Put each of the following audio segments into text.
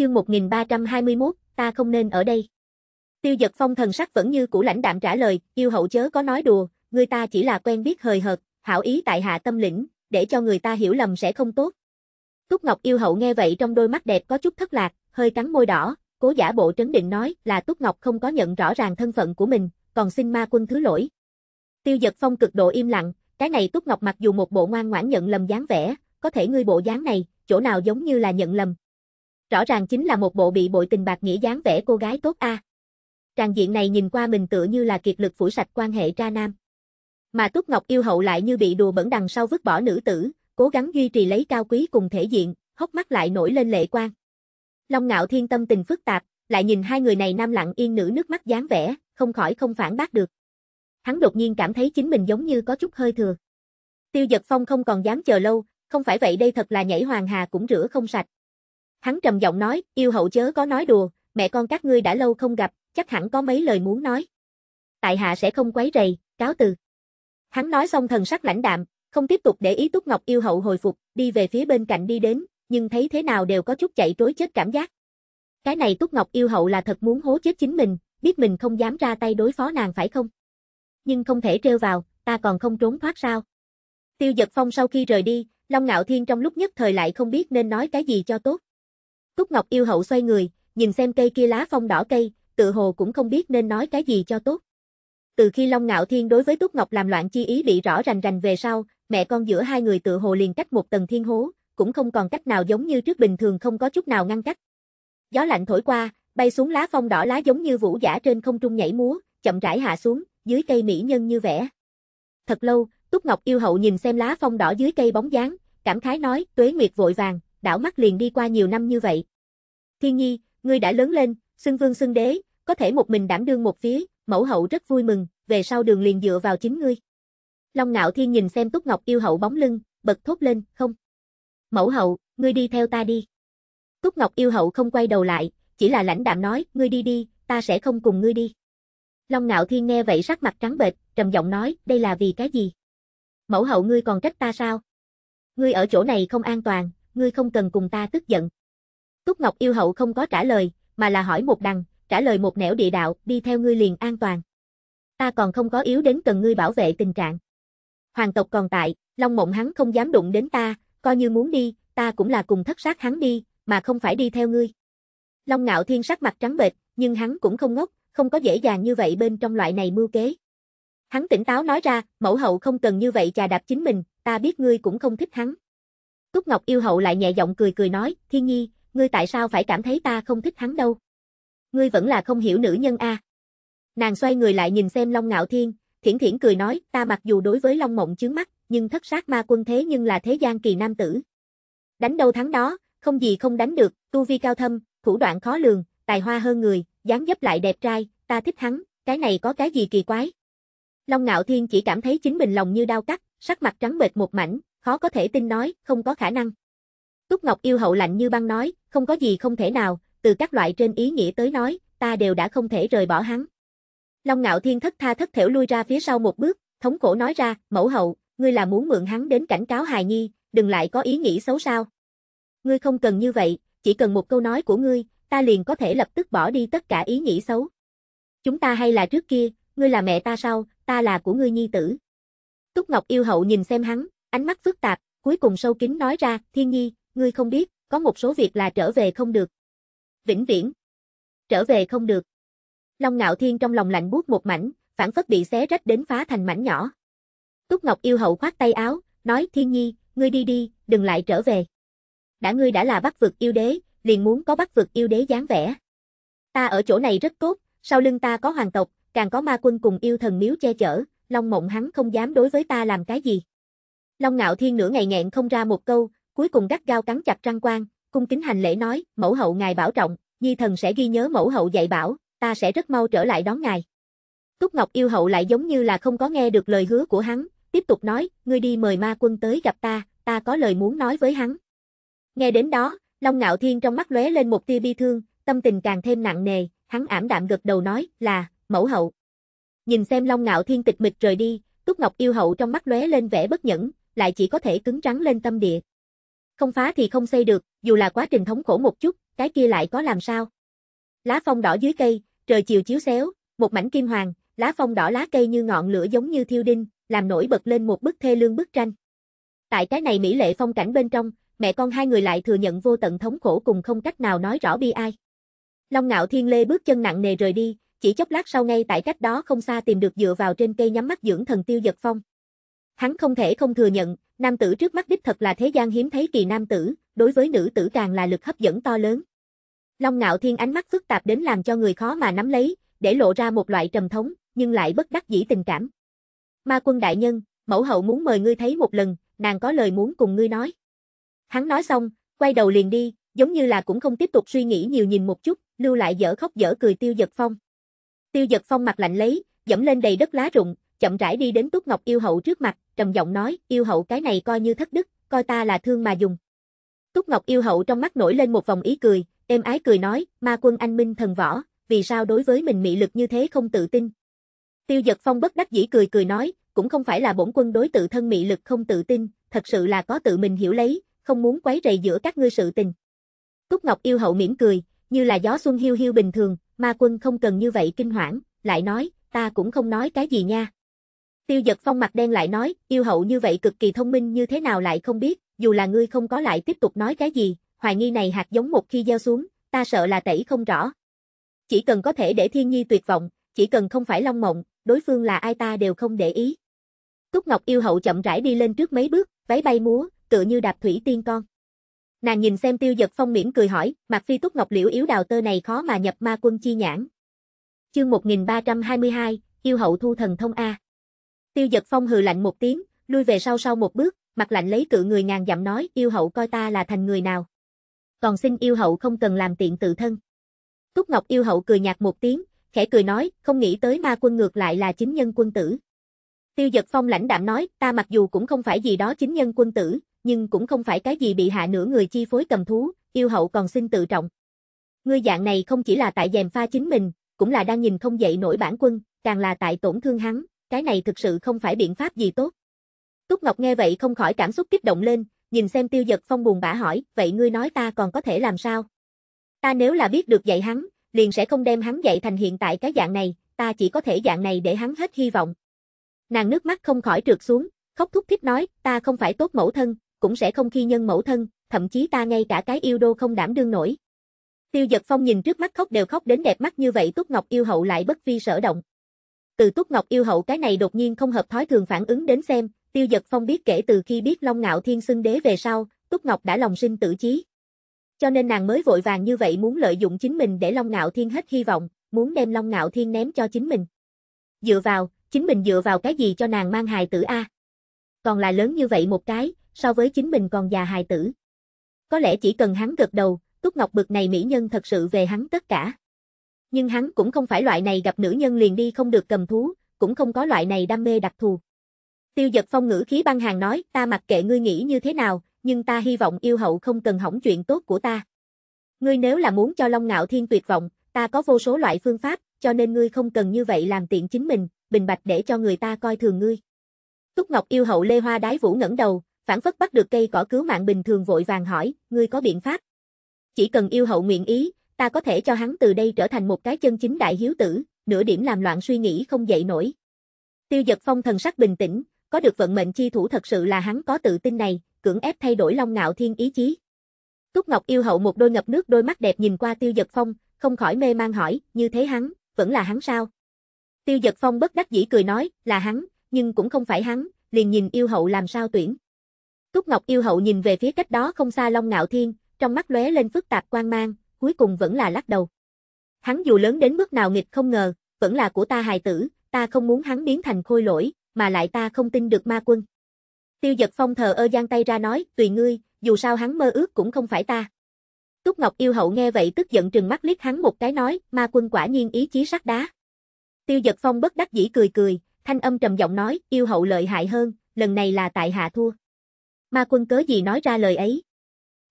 chương 1321, ta không nên ở đây. Tiêu giật phong thần sắc vẫn như cũ lãnh đạm trả lời, yêu hậu chớ có nói đùa, người ta chỉ là quen biết hời hợt, hảo ý tại hạ tâm lĩnh, để cho người ta hiểu lầm sẽ không tốt. Túc Ngọc yêu hậu nghe vậy trong đôi mắt đẹp có chút thất lạc, hơi cắn môi đỏ, cố giả bộ trấn định nói là Túc Ngọc không có nhận rõ ràng thân phận của mình, còn xin ma quân thứ lỗi. Tiêu giật phong cực độ im lặng, cái này Túc Ngọc mặc dù một bộ ngoan ngoãn nhận lầm dáng vẻ, có thể ngươi bộ dáng này, chỗ nào giống như là nhận lầm. Rõ ràng chính là một bộ bị bội tình bạc nghĩa dáng vẻ cô gái tốt a. Tràng diện này nhìn qua mình tựa như là kiệt lực phủ sạch quan hệ tra nam. Mà Túc Ngọc yêu hậu lại như bị đùa bẩn đằng sau vứt bỏ nữ tử, cố gắng duy trì lấy cao quý cùng thể diện, hốc mắt lại nổi lên lệ quang. Long ngạo thiên tâm tình phức tạp, lại nhìn hai người này nam lặng yên nữ nước mắt dáng vẻ, không khỏi không phản bác được. Hắn đột nhiên cảm thấy chính mình giống như có chút hơi thừa. Tiêu giật phong không còn dám chờ lâu, không phải vậy đây thật là nhảy hoàng hà cũng rửa không sạch. Hắn trầm giọng nói, yêu hậu chớ có nói đùa, mẹ con các ngươi đã lâu không gặp, chắc hẳn có mấy lời muốn nói. Tại hạ sẽ không quấy rầy, cáo từ. Hắn nói xong thần sắc lãnh đạm, không tiếp tục để ý Túc Ngọc yêu hậu hồi phục, đi về phía bên cạnh đi đến, nhưng thấy thế nào đều có chút chạy trối chết cảm giác. Cái này Túc Ngọc yêu hậu là thật muốn hố chết chính mình, biết mình không dám ra tay đối phó nàng phải không? Nhưng không thể trêu vào, ta còn không trốn thoát sao? Tiêu Dật Phong sau khi rời đi, Long Ngạo Thiên trong lúc nhất thời lại không biết nên nói cái gì cho tốt. Túc Ngọc yêu hậu xoay người, nhìn xem cây kia lá phong đỏ cây, tự hồ cũng không biết nên nói cái gì cho tốt. Từ khi Long Ngạo Thiên đối với Túc Ngọc làm loạn chi ý bị rõ rành rành về sau, mẹ con giữa hai người tự hồ liền cách một tầng thiên hố, cũng không còn cách nào giống như trước bình thường không có chút nào ngăn cách. Gió lạnh thổi qua, bay xuống lá phong đỏ lá giống như vũ giả trên không trung nhảy múa, chậm rãi hạ xuống, dưới cây mỹ nhân như vẽ. Thật lâu, Túc Ngọc yêu hậu nhìn xem lá phong đỏ dưới cây bóng dáng, cảm khái nói, tuế nguyệt vội vàng, đảo mắt liền đi qua nhiều năm như vậy. Thiên nhi, ngươi đã lớn lên, xưng vương xưng đế, có thể một mình đảm đương một phía, mẫu hậu rất vui mừng, về sau đường liền dựa vào chính ngươi. Long ngạo thiên nhìn xem Túc Ngọc yêu hậu bóng lưng, bật thốt lên, không. Mẫu hậu, ngươi đi theo ta đi. Túc Ngọc yêu hậu không quay đầu lại, chỉ là lãnh đạm nói, ngươi đi đi, ta sẽ không cùng ngươi đi. Long ngạo thiên nghe vậy sắc mặt trắng bệch, trầm giọng nói, đây là vì cái gì? Mẫu hậu ngươi còn trách ta sao? Ngươi ở chỗ này không an toàn, ngươi không cần cùng ta tức giận. Túc Ngọc yêu hậu không có trả lời, mà là hỏi một đằng, trả lời một nẻo địa đạo, đi theo ngươi liền an toàn. Ta còn không có yếu đến cần ngươi bảo vệ tình trạng. Hoàng tộc còn tại, Long Mộng hắn không dám đụng đến ta, coi như muốn đi, ta cũng là cùng thất sát hắn đi, mà không phải đi theo ngươi. Long Ngạo Thiên sắc mặt trắng bệch, nhưng hắn cũng không ngốc, không có dễ dàng như vậy bên trong loại này mưu kế. Hắn tỉnh táo nói ra, mẫu hậu không cần như vậy chà đạp chính mình, ta biết ngươi cũng không thích hắn. Túc Ngọc yêu hậu lại nhẹ giọng cười cười nói, Thiên Nhi, ngươi tại sao phải cảm thấy ta không thích hắn đâu? Ngươi vẫn là không hiểu nữ nhân a. À. Nàng xoay người lại nhìn xem Long Ngạo Thiên, thiển thiển cười nói, ta mặc dù đối với Long Mộng chướng mắt, nhưng thất sát ma quân thế nhưng là thế gian kỳ nam tử. Đánh đâu thắng đó, không gì không đánh được, tu vi cao thâm, thủ đoạn khó lường, tài hoa hơn người, dáng dấp lại đẹp trai, ta thích hắn, cái này có cái gì kỳ quái? Long Ngạo Thiên chỉ cảm thấy chính mình lòng như đau cắt, sắc mặt trắng bệch một mảnh, khó có thể tin nói, không có khả năng. Túc Ngọc yêu hậu lạnh như băng nói, không có gì không thể nào, từ các loại trên ý nghĩa tới nói, ta đều đã không thể rời bỏ hắn. Long Ngạo Thiên thất tha thất thểu lui ra phía sau một bước, thống cổ nói ra, mẫu hậu, ngươi là muốn mượn hắn đến cảnh cáo hài nhi, đừng lại có ý nghĩ xấu sao. Ngươi không cần như vậy, chỉ cần một câu nói của ngươi, ta liền có thể lập tức bỏ đi tất cả ý nghĩ xấu. Chúng ta hay là trước kia, ngươi là mẹ ta sau, ta là của ngươi nhi tử. Túc Ngọc yêu hậu nhìn xem hắn, ánh mắt phức tạp, cuối cùng sâu kín nói ra, thiên nhi, ngươi không biết, có một số việc là trở về không được. Vĩnh viễn. Trở về không được. Long ngạo thiên trong lòng lạnh buốt một mảnh, phản phất bị xé rách đến phá thành mảnh nhỏ. Túc Ngọc yêu hậu khoát tay áo, nói thiên nhi, ngươi đi đi, đừng lại trở về. Đã ngươi đã là bắc vực yêu đế, liền muốn có bắc vực yêu đế dáng vẻ. Ta ở chỗ này rất tốt, sau lưng ta có hoàng tộc, càng có ma quân cùng yêu thần miếu che chở, Long Mộng hắn không dám đối với ta làm cái gì. Long Ngạo Thiên nửa ngày nghẹn không ra một câu, cuối cùng gắt gao cắn chặt răng quan, cung kính hành lễ nói, mẫu hậu ngài bảo trọng, nhi thần sẽ ghi nhớ mẫu hậu dạy bảo, ta sẽ rất mau trở lại đón ngài. Túc Ngọc yêu hậu lại giống như là không có nghe được lời hứa của hắn, tiếp tục nói, ngươi đi mời ma quân tới gặp ta, ta có lời muốn nói với hắn. Nghe đến đó, Long Ngạo Thiên trong mắt lóe lên một tia bi thương, tâm tình càng thêm nặng nề, hắn ảm đạm gật đầu nói, là, mẫu hậu. Nhìn xem Long Ngạo Thiên tịch mịch rời đi, Túc Ngọc yêu hậu trong mắt lóe lên vẻ bất nhẫn, lại chỉ có thể cứng rắn lên tâm địa. Không phá thì không xây được, dù là quá trình thống khổ một chút, cái kia lại có làm sao? Lá phong đỏ dưới cây, trời chiều chiếu xéo, một mảnh kim hoàng, lá phong đỏ lá cây như ngọn lửa giống như thiêu đinh, làm nổi bật lên một bức thê lương bức tranh. Tại cái này mỹ lệ phong cảnh bên trong, mẹ con hai người lại thừa nhận vô tận thống khổ cùng không cách nào nói rõ bi ai. Long ngạo thiên lê bước chân nặng nề rời đi, chỉ chốc lát sau ngay tại cách đó không xa tìm được dựa vào trên cây nhắm mắt dưỡng thần tiêu giật phong. Hắn không thể không thừa nhận, nam tử trước mắt đích thật là thế gian hiếm thấy kỳ nam tử, đối với nữ tử càng là lực hấp dẫn to lớn. Long ngạo thiên ánh mắt phức tạp đến làm cho người khó mà nắm lấy, để lộ ra một loại trầm thống, nhưng lại bất đắc dĩ tình cảm. Ma quân đại nhân, mẫu hậu muốn mời ngươi thấy một lần, nàng có lời muốn cùng ngươi nói. Hắn nói xong, quay đầu liền đi, giống như là cũng không tiếp tục suy nghĩ nhiều nhìn một chút, lưu lại dở khóc dở cười tiêu giật phong. Tiêu giật phong mặt lạnh lấy, dẫm lên đầy đất lá rụng, chậm rãi đi đến Túc Ngọc yêu hậu trước mặt, trầm giọng nói, yêu hậu cái này coi như thất đức, coi ta là thương mà dùng. Túc Ngọc yêu hậu trong mắt nổi lên một vòng ý cười, êm ái cười nói, ma quân anh minh thần võ, vì sao đối với mình mị lực như thế không tự tin. Tiêu giật phong bất đắc dĩ cười cười nói, cũng không phải là bổn quân đối tự thân mị lực không tự tin, thật sự là có tự mình hiểu lấy, không muốn quấy rầy giữa các ngươi sự tình. Túc Ngọc yêu hậu mỉm cười, như là gió xuân hiu hiu bình thường, ma quân không cần như vậy kinh hoảng, lại nói, ta cũng không nói cái gì nha. Tiêu giật phong mặt đen lại nói, yêu hậu như vậy cực kỳ thông minh như thế nào lại không biết, dù là ngươi không có lại tiếp tục nói cái gì, hoài nghi này hạt giống một khi gieo xuống, ta sợ là tẩy không rõ. Chỉ cần có thể để thiên nhi tuyệt vọng, chỉ cần không phải long mộng, đối phương là ai ta đều không để ý. Túc Ngọc yêu hậu chậm rãi đi lên trước mấy bước, váy bay múa, tựa như đạp thủy tiên con. Nàng nhìn xem tiêu giật phong mỉm cười hỏi, mặt phi Túc Ngọc liễu yếu đào tơ này khó mà nhập ma quân chi nhãn. Chương 1322, yêu hậu thu thần thông A. Tiêu giật phong hừ lạnh một tiếng, lui về sau sau một bước, mặt lạnh lấy cự người ngàn dặm nói yêu hậu coi ta là thành người nào. Còn xin yêu hậu không cần làm tiện tự thân. Túc Ngọc yêu hậu cười nhạt một tiếng, khẽ cười nói, không nghĩ tới ma quân ngược lại là chính nhân quân tử. Tiêu giật phong lãnh đạm nói, ta mặc dù cũng không phải gì đó chính nhân quân tử, nhưng cũng không phải cái gì bị hạ nửa người chi phối cầm thú, yêu hậu còn xin tự trọng. Ngươi dạng này không chỉ là tại dèm pha chính mình, cũng là đang nhìn không dậy nổi bản quân, càng là tại tổn thương hắn, cái này thực sự không phải biện pháp gì tốt. Túc Ngọc nghe vậy không khỏi cảm xúc kích động lên, nhìn xem tiêu giật phong buồn bã hỏi, vậy ngươi nói ta còn có thể làm sao? Ta nếu là biết được dạy hắn, liền sẽ không đem hắn dạy thành hiện tại cái dạng này, ta chỉ có thể dạng này để hắn hết hy vọng. Nàng nước mắt không khỏi trượt xuống, khóc thúc thích nói, ta không phải tốt mẫu thân, cũng sẽ không khi nhân mẫu thân, thậm chí ta ngay cả cái yêu đô không đảm đương nổi. Tiêu giật phong nhìn trước mắt khóc đều khóc đến đẹp mắt như vậy Túc Ngọc yêu hậu lại bất vi sở động từ Túc Ngọc yêu hậu cái này đột nhiên không hợp thói thường phản ứng đến xem, tiêu giật phong biết kể từ khi biết Long Ngạo Thiên xưng đế về sau, Túc Ngọc đã lòng sinh tử chí. Cho nên nàng mới vội vàng như vậy muốn lợi dụng chính mình để Long Ngạo Thiên hết hy vọng, muốn đem Long Ngạo Thiên ném cho chính mình. Dựa vào, chính mình dựa vào cái gì cho nàng mang hài tử A. Còn là lớn như vậy một cái, so với chính mình còn già hài tử. Có lẽ chỉ cần hắn gật đầu, Túc Ngọc bực này mỹ nhân thật sự về hắn tất cả. Nhưng hắn cũng không phải loại này gặp nữ nhân liền đi không được cầm thú, cũng không có loại này đam mê đặc thù. Tiêu giật phong ngữ khí băng hàng nói, ta mặc kệ ngươi nghĩ như thế nào, nhưng ta hy vọng yêu hậu không cần hỏng chuyện tốt của ta. Ngươi nếu là muốn cho Long Ngạo Thiên tuyệt vọng, ta có vô số loại phương pháp, cho nên ngươi không cần như vậy làm tiện chính mình, bình bạch để cho người ta coi thường ngươi. Túc Ngọc yêu hậu Lê Hoa Đái Vũ ngẩng đầu, phản phất bắt được cây cỏ cứu mạng bình thường vội vàng hỏi, ngươi có biện pháp? Chỉ cần yêu hậu nguyện ý, ta có thể cho hắn từ đây trở thành một cái chân chính đại hiếu tử, nửa điểm làm loạn suy nghĩ không dậy nổi. Tiêu giật phong thần sắc bình tĩnh, có được vận mệnh chi thủ thật sự là hắn có tự tin này, cưỡng ép thay đổi long ngạo thiên ý chí. Túc Ngọc yêu hậu một đôi ngập nước đôi mắt đẹp nhìn qua tiêu giật phong, không khỏi mê mang hỏi, như thế hắn, vẫn là hắn sao? Tiêu giật phong bất đắc dĩ cười nói, là hắn, nhưng cũng không phải hắn, liền nhìn yêu hậu làm sao tuyển. Túc Ngọc yêu hậu nhìn về phía cách đó không xa Long Ngạo Thiên, trong mắt lóe lên phức tạp quan mang, cuối cùng vẫn là lắc đầu. Hắn dù lớn đến mức nào nghịch không ngờ, vẫn là của ta hài tử, ta không muốn hắn biến thành khôi lỗi, mà lại ta không tin được ma quân. Tiêu giật phong thờ ơ giang tay ra nói, tùy ngươi, dù sao hắn mơ ước cũng không phải ta. Túc Ngọc yêu hậu nghe vậy tức giận trừng mắt liếc hắn một cái nói, ma quân quả nhiên ý chí sắt đá. Tiêu giật phong bất đắc dĩ cười cười, thanh âm trầm giọng nói, yêu hậu lợi hại hơn, lần này là tại hạ thua. Ma quân cớ gì nói ra lời ấy?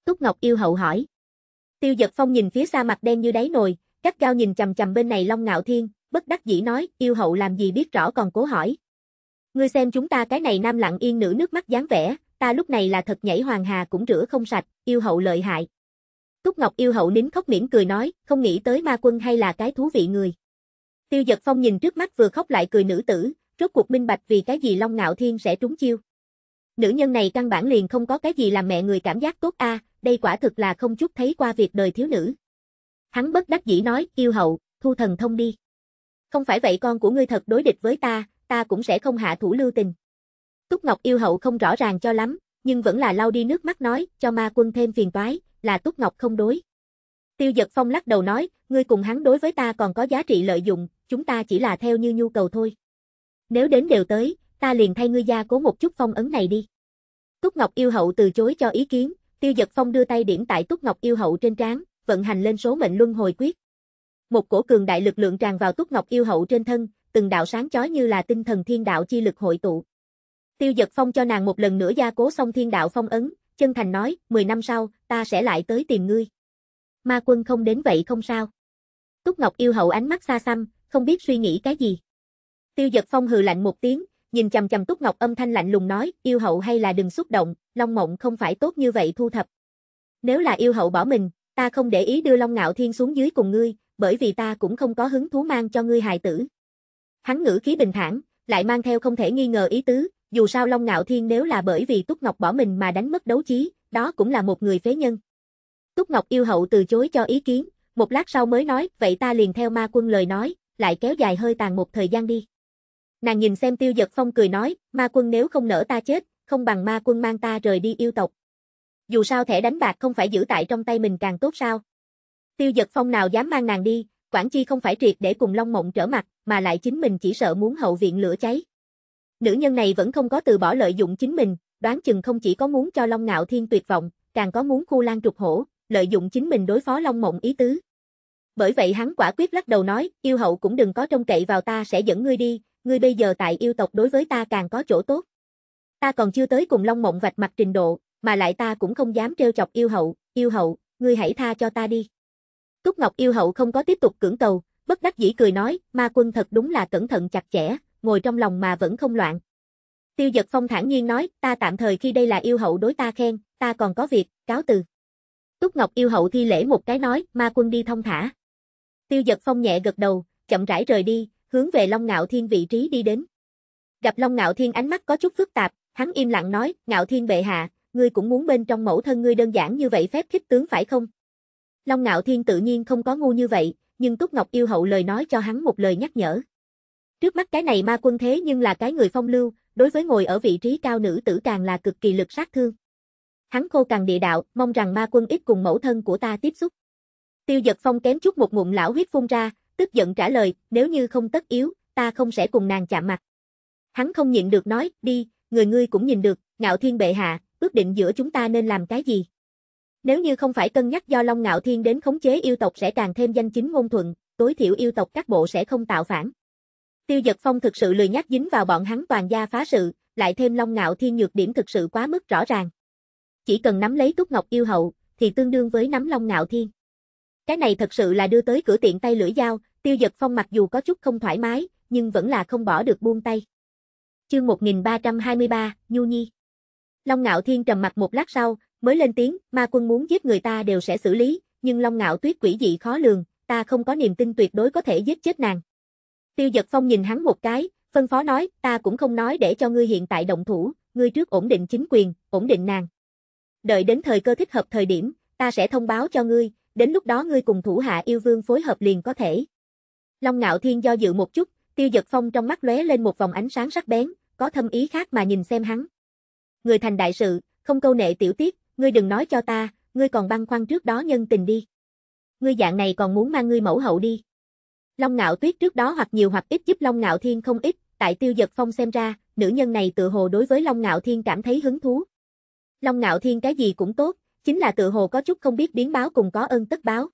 Túc Ngọc yêu hậu hỏi. Tiêu giật phong nhìn phía xa mặt đen như đáy nồi, cắt cao nhìn chầm chầm bên này Long Ngạo Thiên, bất đắc dĩ nói, yêu hậu làm gì biết rõ còn cố hỏi. Ngươi xem chúng ta cái này nam lặng yên nữ nước mắt dáng vẻ, ta lúc này là thật nhảy hoàng hà cũng rửa không sạch, yêu hậu lợi hại. Túc Ngọc yêu hậu nín khóc mỉm cười nói, không nghĩ tới ma quân hay là cái thú vị người. Tiêu giật phong nhìn trước mắt vừa khóc lại cười nữ tử, rốt cuộc minh bạch vì cái gì Long Ngạo Thiên sẽ trúng chiêu. Nữ nhân này căn bản liền không có cái gì làm mẹ người cảm giác tốt a, à, đây quả thực là không chút thấy qua việc đời thiếu nữ. Hắn bất đắc dĩ nói, yêu hậu, thu thần thông đi. Không phải vậy con của ngươi thật đối địch với ta, ta cũng sẽ không hạ thủ lưu tình. Túc Ngọc yêu hậu không rõ ràng cho lắm, nhưng vẫn là lau đi nước mắt nói, cho ma quân thêm phiền toái, là Túc Ngọc không đối. Tiêu giật phong lắc đầu nói, ngươi cùng hắn đối với ta còn có giá trị lợi dụng, chúng ta chỉ là theo như nhu cầu thôi. Nếu đến đều tới, ta liền thay ngươi gia cố một chút phong ấn này đi. Túc Ngọc yêu hậu từ chối cho ý kiến, Tiêu Dật phong đưa tay điểm tại Túc Ngọc yêu hậu trên trán, vận hành lên số mệnh luân hồi quyết. Một cổ cường đại lực lượng tràn vào Túc Ngọc yêu hậu trên thân, từng đạo sáng chói như là tinh thần thiên đạo chi lực hội tụ. Tiêu Dật phong cho nàng một lần nữa gia cố xong thiên đạo phong ấn, chân thành nói, 10 năm sau, ta sẽ lại tới tìm ngươi. Ma quân không đến vậy không sao. Túc Ngọc yêu hậu ánh mắt xa xăm, không biết suy nghĩ cái gì. Tiêu Dật phong hừ lạnh một tiếng, nhìn chằm chằm Túc Ngọc âm thanh lạnh lùng nói, yêu hậu hay là đừng xúc động, Long Mộng không phải tốt như vậy thu thập. Nếu là yêu hậu bỏ mình, ta không để ý đưa Long Ngạo Thiên xuống dưới cùng ngươi, bởi vì ta cũng không có hứng thú mang cho ngươi hài tử. Hắn ngữ khí bình thản, lại mang theo không thể nghi ngờ ý tứ, dù sao Long Ngạo Thiên nếu là bởi vì Túc Ngọc bỏ mình mà đánh mất đấu trí, đó cũng là một người phế nhân. Túc Ngọc yêu hậu từ chối cho ý kiến, một lát sau mới nói, vậy ta liền theo ma quân lời nói, lại kéo dài hơi tàn một thời gian đi. Nàng nhìn xem tiêu giật phong cười nói, ma quân nếu không nỡ ta chết, không bằng ma quân mang ta rời đi yêu tộc. Dù sao thẻ đánh bạc không phải giữ tại trong tay mình càng tốt sao. Tiêu giật phong nào dám mang nàng đi, quản Chi không phải triệt để cùng Long Mộng trở mặt, mà lại chính mình chỉ sợ muốn hậu viện lửa cháy. Nữ nhân này vẫn không có từ bỏ lợi dụng chính mình, đoán chừng không chỉ có muốn cho Long Ngạo Thiên tuyệt vọng, càng có muốn khu lan trục hổ, lợi dụng chính mình đối phó Long Mộng ý tứ. Bởi vậy hắn quả quyết lắc đầu nói, yêu hậu cũng đừng có trông cậy vào ta sẽ dẫn ngươi đi, ngươi bây giờ tại yêu tộc đối với ta càng có chỗ tốt. Ta còn chưa tới cùng Long Mộng vạch mặt trình độ, mà lại ta cũng không dám trêu chọc yêu hậu, yêu hậu, ngươi hãy tha cho ta đi. Túc Ngọc yêu hậu không có tiếp tục cưỡng cầu, bất đắc dĩ cười nói, ma quân thật đúng là cẩn thận chặt chẽ, ngồi trong lòng mà vẫn không loạn. Tiêu giật phong thản nhiên nói, ta tạm thời khi đây là yêu hậu đối ta khen, ta còn có việc, cáo từ. Túc Ngọc yêu hậu thi lễ một cái nói, ma quân đi thông thả. Tiêu giật phong nhẹ gật đầu, chậm rãi rời đi, hướng về Long Ngạo Thiên vị trí đi đến. Gặp Long Ngạo Thiên ánh mắt có chút phức tạp, hắn im lặng nói, Ngạo Thiên bệ hạ, ngươi cũng muốn bên trong mẫu thân ngươi đơn giản như vậy phép khích tướng phải không? Long Ngạo Thiên tự nhiên không có ngu như vậy, nhưng Túc Ngọc yêu hậu lời nói cho hắn một lời nhắc nhở. Trước mắt cái này ma quân thế nhưng là cái người phong lưu, đối với ngồi ở vị trí cao nữ tử càng là cực kỳ lực sát thương. Hắn khô càng địa đạo, mong rằng ma quân ít cùng mẫu thân của ta tiếp xúc. Tiêu giật phong kém chút một ngụm lão huyết phun ra, tức giận trả lời, nếu như không tất yếu, ta không sẽ cùng nàng chạm mặt. Hắn không nhịn được nói, đi, người ngươi cũng nhìn được, ngạo thiên bệ hạ, ước định giữa chúng ta nên làm cái gì? Nếu như không phải cân nhắc do Long Ngạo Thiên đến khống chế yêu tộc sẽ càng thêm danh chính ngôn thuận, tối thiểu yêu tộc các bộ sẽ không tạo phản. Tiêu Dật Phong thực sự lười nhắc dính vào bọn hắn toàn gia phá sự, lại thêm Long Ngạo Thiên nhược điểm thực sự quá mức rõ ràng. Chỉ cần nắm lấy Túc Ngọc yêu hậu, thì tương đương với nắm Long Ngạo Thiên. Cái này thật sự là đưa tới cửa tiện tay lưỡi dao, Tiêu giật phong mặc dù có chút không thoải mái, nhưng vẫn là không bỏ được buông tay. Chương 1323, Nhu Nhi Long Ngạo Thiên trầm mặt một lát sau, mới lên tiếng, ma quân muốn giết người ta đều sẽ xử lý, nhưng Long Ngạo Tuyết quỷ dị khó lường, ta không có niềm tin tuyệt đối có thể giết chết nàng. Tiêu Dật Phong nhìn hắn một cái, phân phó nói, ta cũng không nói để cho ngươi hiện tại động thủ, ngươi trước ổn định chính quyền, ổn định nàng. Đợi đến thời cơ thích hợp thời điểm, ta sẽ thông báo cho ngươi, đến lúc đó ngươi cùng thủ hạ yêu vương phối hợp liền có thể. Long Ngạo Thiên do dự một chút, Tiêu Dật Phong trong mắt lóe lên một vòng ánh sáng sắc bén, có thâm ý khác mà nhìn xem hắn. Người thành đại sự, không câu nệ tiểu tiết, ngươi đừng nói cho ta, ngươi còn băng khoăn trước đó nhân tình đi. Ngươi dạng này còn muốn mang ngươi mẫu hậu đi. Long Ngạo Tuyết trước đó hoặc nhiều hoặc ít giúp Long Ngạo Thiên không ít, tại Tiêu Dật Phong xem ra, nữ nhân này tự hồ đối với Long Ngạo Thiên cảm thấy hứng thú. Long Ngạo Thiên cái gì cũng tốt, chính là tự hồ có chút không biết biến báo cùng có ơn tất báo.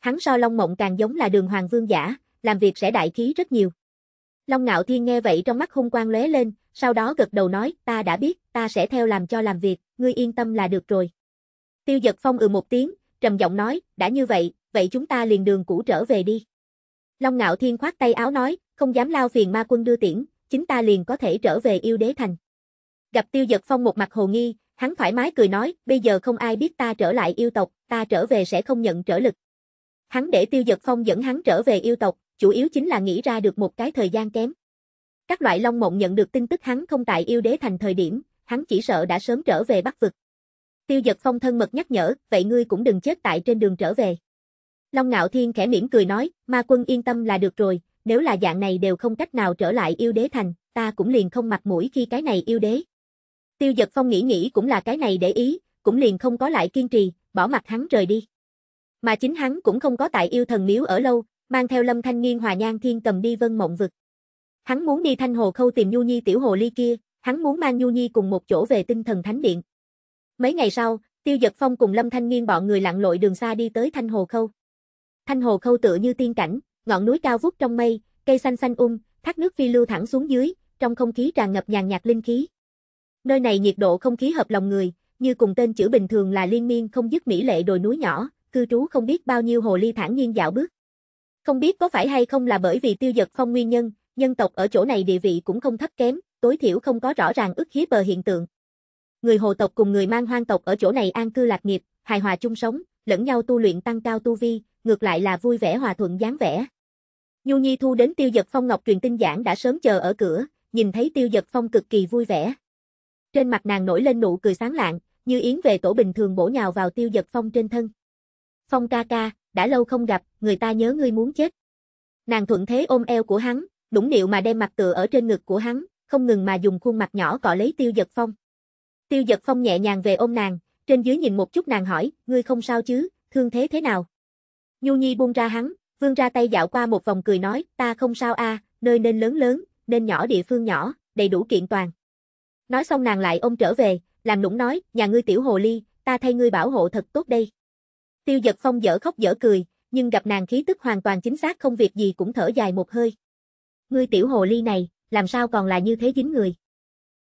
Hắn so Long Mộng càng giống là đường hoàng vương giả, làm việc sẽ đại khí rất nhiều. Long Ngạo Thiên nghe vậy trong mắt hung quang lóe lên, sau đó gật đầu nói, ta đã biết, ta sẽ theo làm cho làm việc, ngươi yên tâm là được rồi. Tiêu giật phong ừ một tiếng, trầm giọng nói, đã như vậy, vậy chúng ta liền đường cũ trở về đi. Long Ngạo Thiên khoát tay áo nói, không dám lao phiền ma quân đưa tiễn, chính ta liền có thể trở về yêu đế thành. Gặp tiêu giật phong một mặt hồ nghi, hắn thoải mái cười nói, bây giờ không ai biết ta trở lại yêu tộc, ta trở về sẽ không nhận trở lực. Hắn để tiêu giật phong dẫn hắn trở về yêu tộc, chủ yếu chính là nghĩ ra được một cái thời gian kém. Các loại Long Mộng nhận được tin tức hắn không tại yêu đế thành thời điểm, hắn chỉ sợ đã sớm trở về Bắc Vực. Tiêu giật phong thân mật nhắc nhở, vậy ngươi cũng đừng chết tại trên đường trở về. Long Ngạo Thiên khẽ mỉm cười nói, ma quân yên tâm là được rồi, nếu là dạng này đều không cách nào trở lại yêu đế thành, ta cũng liền không mặt mũi khi cái này yêu đế. Tiêu giật phong nghĩ nghĩ cũng là cái này để ý, cũng liền không có lại kiên trì, bỏ mặt hắn rời đi. Mà chính hắn cũng không có tại yêu thần miếu ở lâu, mang theo Lâm Thanh Nghiên hòa nhan thiên cầm đi vân mộng vực. Hắn muốn đi thanh hồ khâu tìm Nhu Nhi tiểu hồ ly kia, hắn muốn mang Nhu Nhi cùng một chỗ về tinh thần thánh điện. Mấy ngày sau, Tiêu Giật Phong cùng Lâm Thanh Nghiên bọn người lặn lội đường xa đi tới thanh hồ khâu. Thanh hồ khâu tựa như tiên cảnh, ngọn núi cao vút trong mây, cây xanh xanh um, thác nước phi lưu thẳng xuống dưới, trong không khí tràn ngập nhàn nhạt linh khí. Nơi này nhiệt độ không khí hợp lòng người, như cùng tên chữ bình thường là liên miên không dứt mỹ lệ đồi núi nhỏ, cư trú không biết bao nhiêu hồ ly thản nhiên dạo bước. Không biết có phải hay không là bởi vì tiêu giật phong nguyên nhân, nhân tộc ở chỗ này địa vị cũng không thấp kém, tối thiểu không có rõ ràng ức hiếp bờ hiện tượng. Người hồ tộc cùng người mang hoang tộc ở chỗ này an cư lạc nghiệp, hài hòa chung sống, lẫn nhau tu luyện tăng cao tu vi, ngược lại là vui vẻ hòa thuận dáng vẻ. Nhu Nhi thu đến tiêu giật phong ngọc truyền tin giảng đã sớm chờ ở cửa, nhìn thấy tiêu giật phong cực kỳ vui vẻ. Trên mặt nàng nổi lên nụ cười sáng lạng, như yến về tổ bình thường bổ nhào vào tiêu giật phong trên thân. Phong ca ca, đã lâu không gặp, người ta nhớ ngươi muốn chết. Nàng thuận thế ôm eo của hắn, đúng điệu mà đem mặt tựa ở trên ngực của hắn, không ngừng mà dùng khuôn mặt nhỏ cọ lấy tiêu giật phong. Tiêu giật phong nhẹ nhàng về ôm nàng, trên dưới nhìn một chút nàng hỏi, ngươi không sao chứ, thương thế thế nào? Nhu Nhi buông ra hắn, vương ra tay dạo qua một vòng cười nói, ta không sao a, à, nơi nên lớn lớn, nên nhỏ địa phương nhỏ, đầy đủ kiện toàn. Nói xong nàng lại ôm trở về, làm nũng nói, nhà ngươi tiểu hồ ly, ta thay ngươi bảo hộ thật tốt đây. Tiêu giật phong dở khóc dở cười, nhưng gặp nàng khí tức hoàn toàn chính xác không việc gì cũng thở dài một hơi. Ngươi tiểu hồ ly này, làm sao còn là như thế dính người.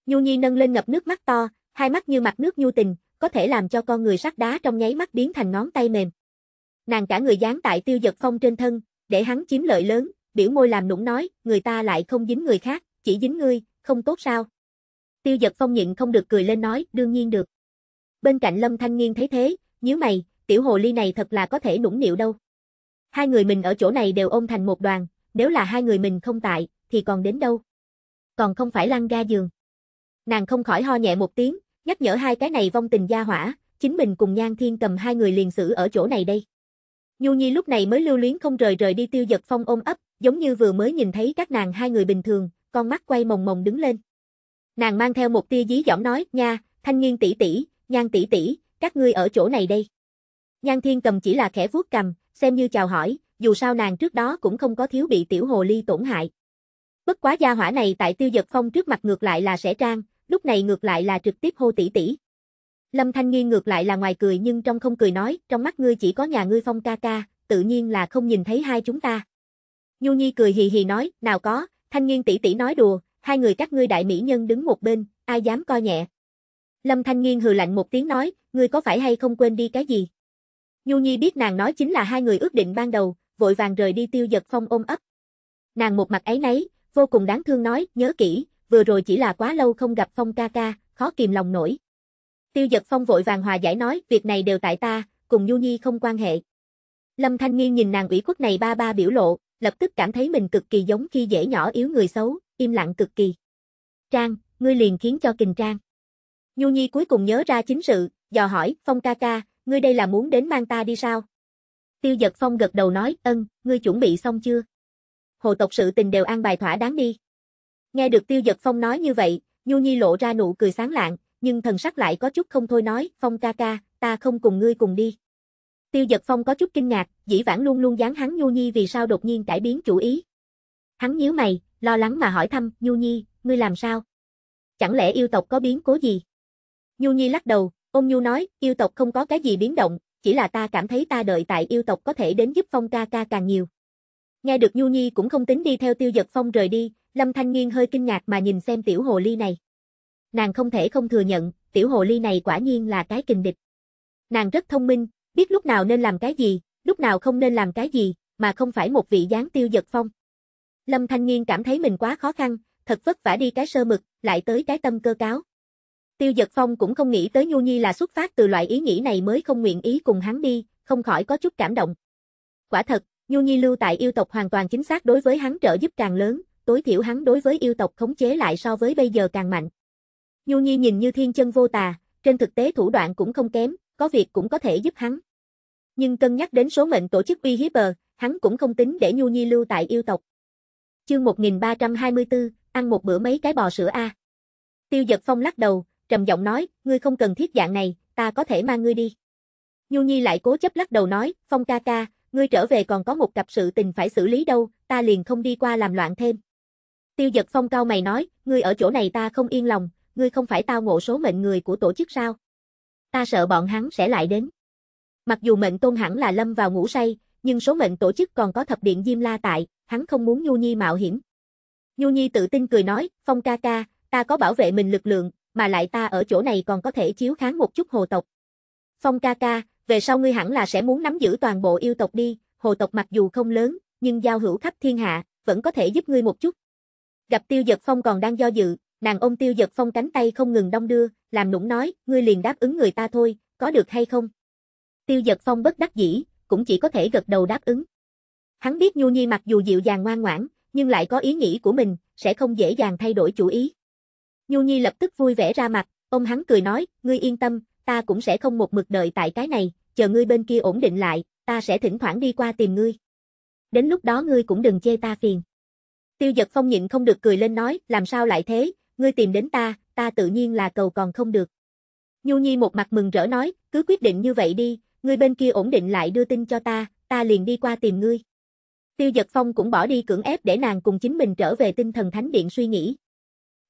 Nhu Nhi nâng lên ngập nước mắt to, hai mắt như mặt nước nhu tình, có thể làm cho con người sắc đá trong nháy mắt biến thành ngón tay mềm. Nàng cả người dán tại tiêu giật phong trên thân, để hắn chiếm lợi lớn, biểu môi làm nũng nói, người ta lại không dính người khác, chỉ dính ngươi, không tốt sao. Tiêu giật phong nhịn không được cười lên nói, đương nhiên được. Bên cạnh lâm thanh nghiên thấy thế, nhíu mày, tiểu hồ ly này thật là có thể nũng nịu đâu. Hai người mình ở chỗ này đều ôm thành một đoàn, nếu là hai người mình không tại, thì còn đến đâu. Còn không phải lăn ga giường. Nàng không khỏi ho nhẹ một tiếng, nhắc nhở hai cái này vong tình gia hỏa, chính mình cùng Nhan Thiên cầm hai người liền xử ở chỗ này đây. Nhu Nhi lúc này mới lưu luyến không rời rời đi tiêu giật phong ôm ấp, giống như vừa mới nhìn thấy các nàng hai người bình thường, con mắt quay mồng mồng đứng lên. Nàng mang theo một tia dí giọng nói, nha, thanh niên tỷ tỷ, nhan tỷ tỷ, các ngươi ở chỗ này đây. Nhan Thiên Cầm chỉ là khẽ vuốt cầm, xem như chào hỏi, dù sao nàng trước đó cũng không có thiếu bị tiểu hồ ly tổn hại. Bất quá gia hỏa này tại tiêu giật phong trước mặt ngược lại là sẽ trang, lúc này ngược lại là trực tiếp hô tỷ tỷ. Lâm Thanh Nghiên ngược lại là ngoài cười nhưng trong không cười nói, trong mắt ngươi chỉ có nhà ngươi phong ca ca, tự nhiên là không nhìn thấy hai chúng ta. Nhu Nhi cười hì hì nói, nào có, Thanh Nghiên tỷ tỷ nói đùa, hai người các ngươi đại mỹ nhân đứng một bên, ai dám coi nhẹ. Lâm Thanh Nghiên hừ lạnh một tiếng nói, ngươi có phải hay không quên đi cái gì? Nhu Nhi biết nàng nói chính là hai người ước định ban đầu, vội vàng rời đi tiêu giật phong ôm ấp. Nàng một mặt ấy nấy, vô cùng đáng thương nói, nhớ kỹ, vừa rồi chỉ là quá lâu không gặp phong ca ca, khó kìm lòng nổi. Tiêu giật phong vội vàng hòa giải nói, việc này đều tại ta, cùng Nhu Nhi không quan hệ. Lâm Thanh Nghiên nhìn nàng ủy khuất này ba ba biểu lộ, lập tức cảm thấy mình cực kỳ giống khi dễ nhỏ yếu người xấu, im lặng cực kỳ. Trang, ngươi liền khiến cho kình trang. Nhu Nhi cuối cùng nhớ ra chính sự, dò hỏi, Phong ca ca, ngươi đây là muốn đến mang ta đi sao? Tiêu giật phong gật đầu nói, ân, ngươi chuẩn bị xong chưa? Hồ tộc sự tình đều an bài thỏa đáng đi. Nghe được tiêu giật phong nói như vậy, Nhu Nhi lộ ra nụ cười sáng lạng, nhưng thần sắc lại có chút không thôi nói, phong ca ca, ta không cùng ngươi cùng đi. Tiêu giật phong có chút kinh ngạc, dĩ vãng luôn luôn dán hắn Nhu Nhi vì sao đột nhiên cải biến chủ ý. Hắn nhíu mày, lo lắng mà hỏi thăm, Nhu Nhi, ngươi làm sao? Chẳng lẽ yêu tộc có biến cố gì? Nhu Nhi lắc đầu, Ôn Nhu nói, yêu tộc không có cái gì biến động, chỉ là ta cảm thấy ta đợi tại yêu tộc có thể đến giúp Phong ca ca càng nhiều. Nghe được Nhu Nhi cũng không tính đi theo Tiêu Giật Phong rời đi, Lâm Thanh Nghiên hơi kinh ngạc mà nhìn xem tiểu hồ ly này. Nàng không thể không thừa nhận, tiểu hồ ly này quả nhiên là cái kình địch. Nàng rất thông minh, biết lúc nào nên làm cái gì, lúc nào không nên làm cái gì, mà không phải một vị dáng Tiêu Giật Phong. Lâm Thanh Nghiên cảm thấy mình quá khó khăn, thật vất vả đi cái sơ mực, lại tới cái tâm cơ cáo. Tiêu Giật Phong cũng không nghĩ tới Nhu Nhi là xuất phát từ loại ý nghĩ này mới không nguyện ý cùng hắn đi, không khỏi có chút cảm động. Quả thật, Nhu Nhi lưu tại yêu tộc hoàn toàn chính xác đối với hắn trợ giúp càng lớn, tối thiểu hắn đối với yêu tộc khống chế lại so với bây giờ càng mạnh. Nhu Nhi nhìn như thiên chân vô tà, trên thực tế thủ đoạn cũng không kém, có việc cũng có thể giúp hắn. Nhưng cân nhắc đến số mệnh tổ chức uy hiếp bờ, hắn cũng không tính để Nhu Nhi lưu tại yêu tộc. Chương 1324, ăn một bữa mấy cái bò sữa A. Tiêu giật phong lắc đầu, trầm giọng nói, ngươi không cần thiết dạng này, ta có thể mang ngươi đi. Nhu Nhi lại cố chấp lắc đầu nói, Phong ca ca, ngươi trở về còn có một cặp sự tình phải xử lý đâu, ta liền không đi qua làm loạn thêm. Tiêu giật Phong cao mày nói, ngươi ở chỗ này ta không yên lòng, ngươi không phải tao ngộ số mệnh người của tổ chức sao? Ta sợ bọn hắn sẽ lại đến. Mặc dù mệnh tôn hẳn là lâm vào ngủ say, nhưng số mệnh tổ chức còn có thập điện Diêm La tại, hắn không muốn Nhu Nhi mạo hiểm. Nhu Nhi tự tin cười nói, Phong ca ca, ta có bảo vệ mình lực lượng, mà lại ta ở chỗ này còn có thể chiếu kháng một chút hồ tộc. Phong ca ca, về sau ngươi hẳn là sẽ muốn nắm giữ toàn bộ yêu tộc đi, hồ tộc mặc dù không lớn, nhưng giao hữu khắp thiên hạ, vẫn có thể giúp ngươi một chút. Gặp tiêu giật phong còn đang do dự, nàng ôm tiêu giật phong cánh tay không ngừng đong đưa, làm nũng nói, ngươi liền đáp ứng người ta thôi, có được hay không? Tiêu giật phong bất đắc dĩ, cũng chỉ có thể gật đầu đáp ứng. Hắn biết Nhu Nhi mặc dù dịu dàng ngoan ngoãn, nhưng lại có ý nghĩ của mình, sẽ không dễ dàng thay đổi chủ ý. Nhu Nhi lập tức vui vẻ ra mặt, ông hắn cười nói, ngươi yên tâm, ta cũng sẽ không một mực đợi tại cái này, chờ ngươi bên kia ổn định lại, ta sẽ thỉnh thoảng đi qua tìm ngươi. Đến lúc đó ngươi cũng đừng chê ta phiền. Tiêu giật phong nhịn không được cười lên nói, làm sao lại thế, ngươi tìm đến ta, ta tự nhiên là cầu còn không được. Nhu Nhi một mặt mừng rỡ nói, cứ quyết định như vậy đi, ngươi bên kia ổn định lại đưa tin cho ta, ta liền đi qua tìm ngươi. Tiêu giật phong cũng bỏ đi cưỡng ép để nàng cùng chính mình trở về tinh thần thánh điện suy nghĩ,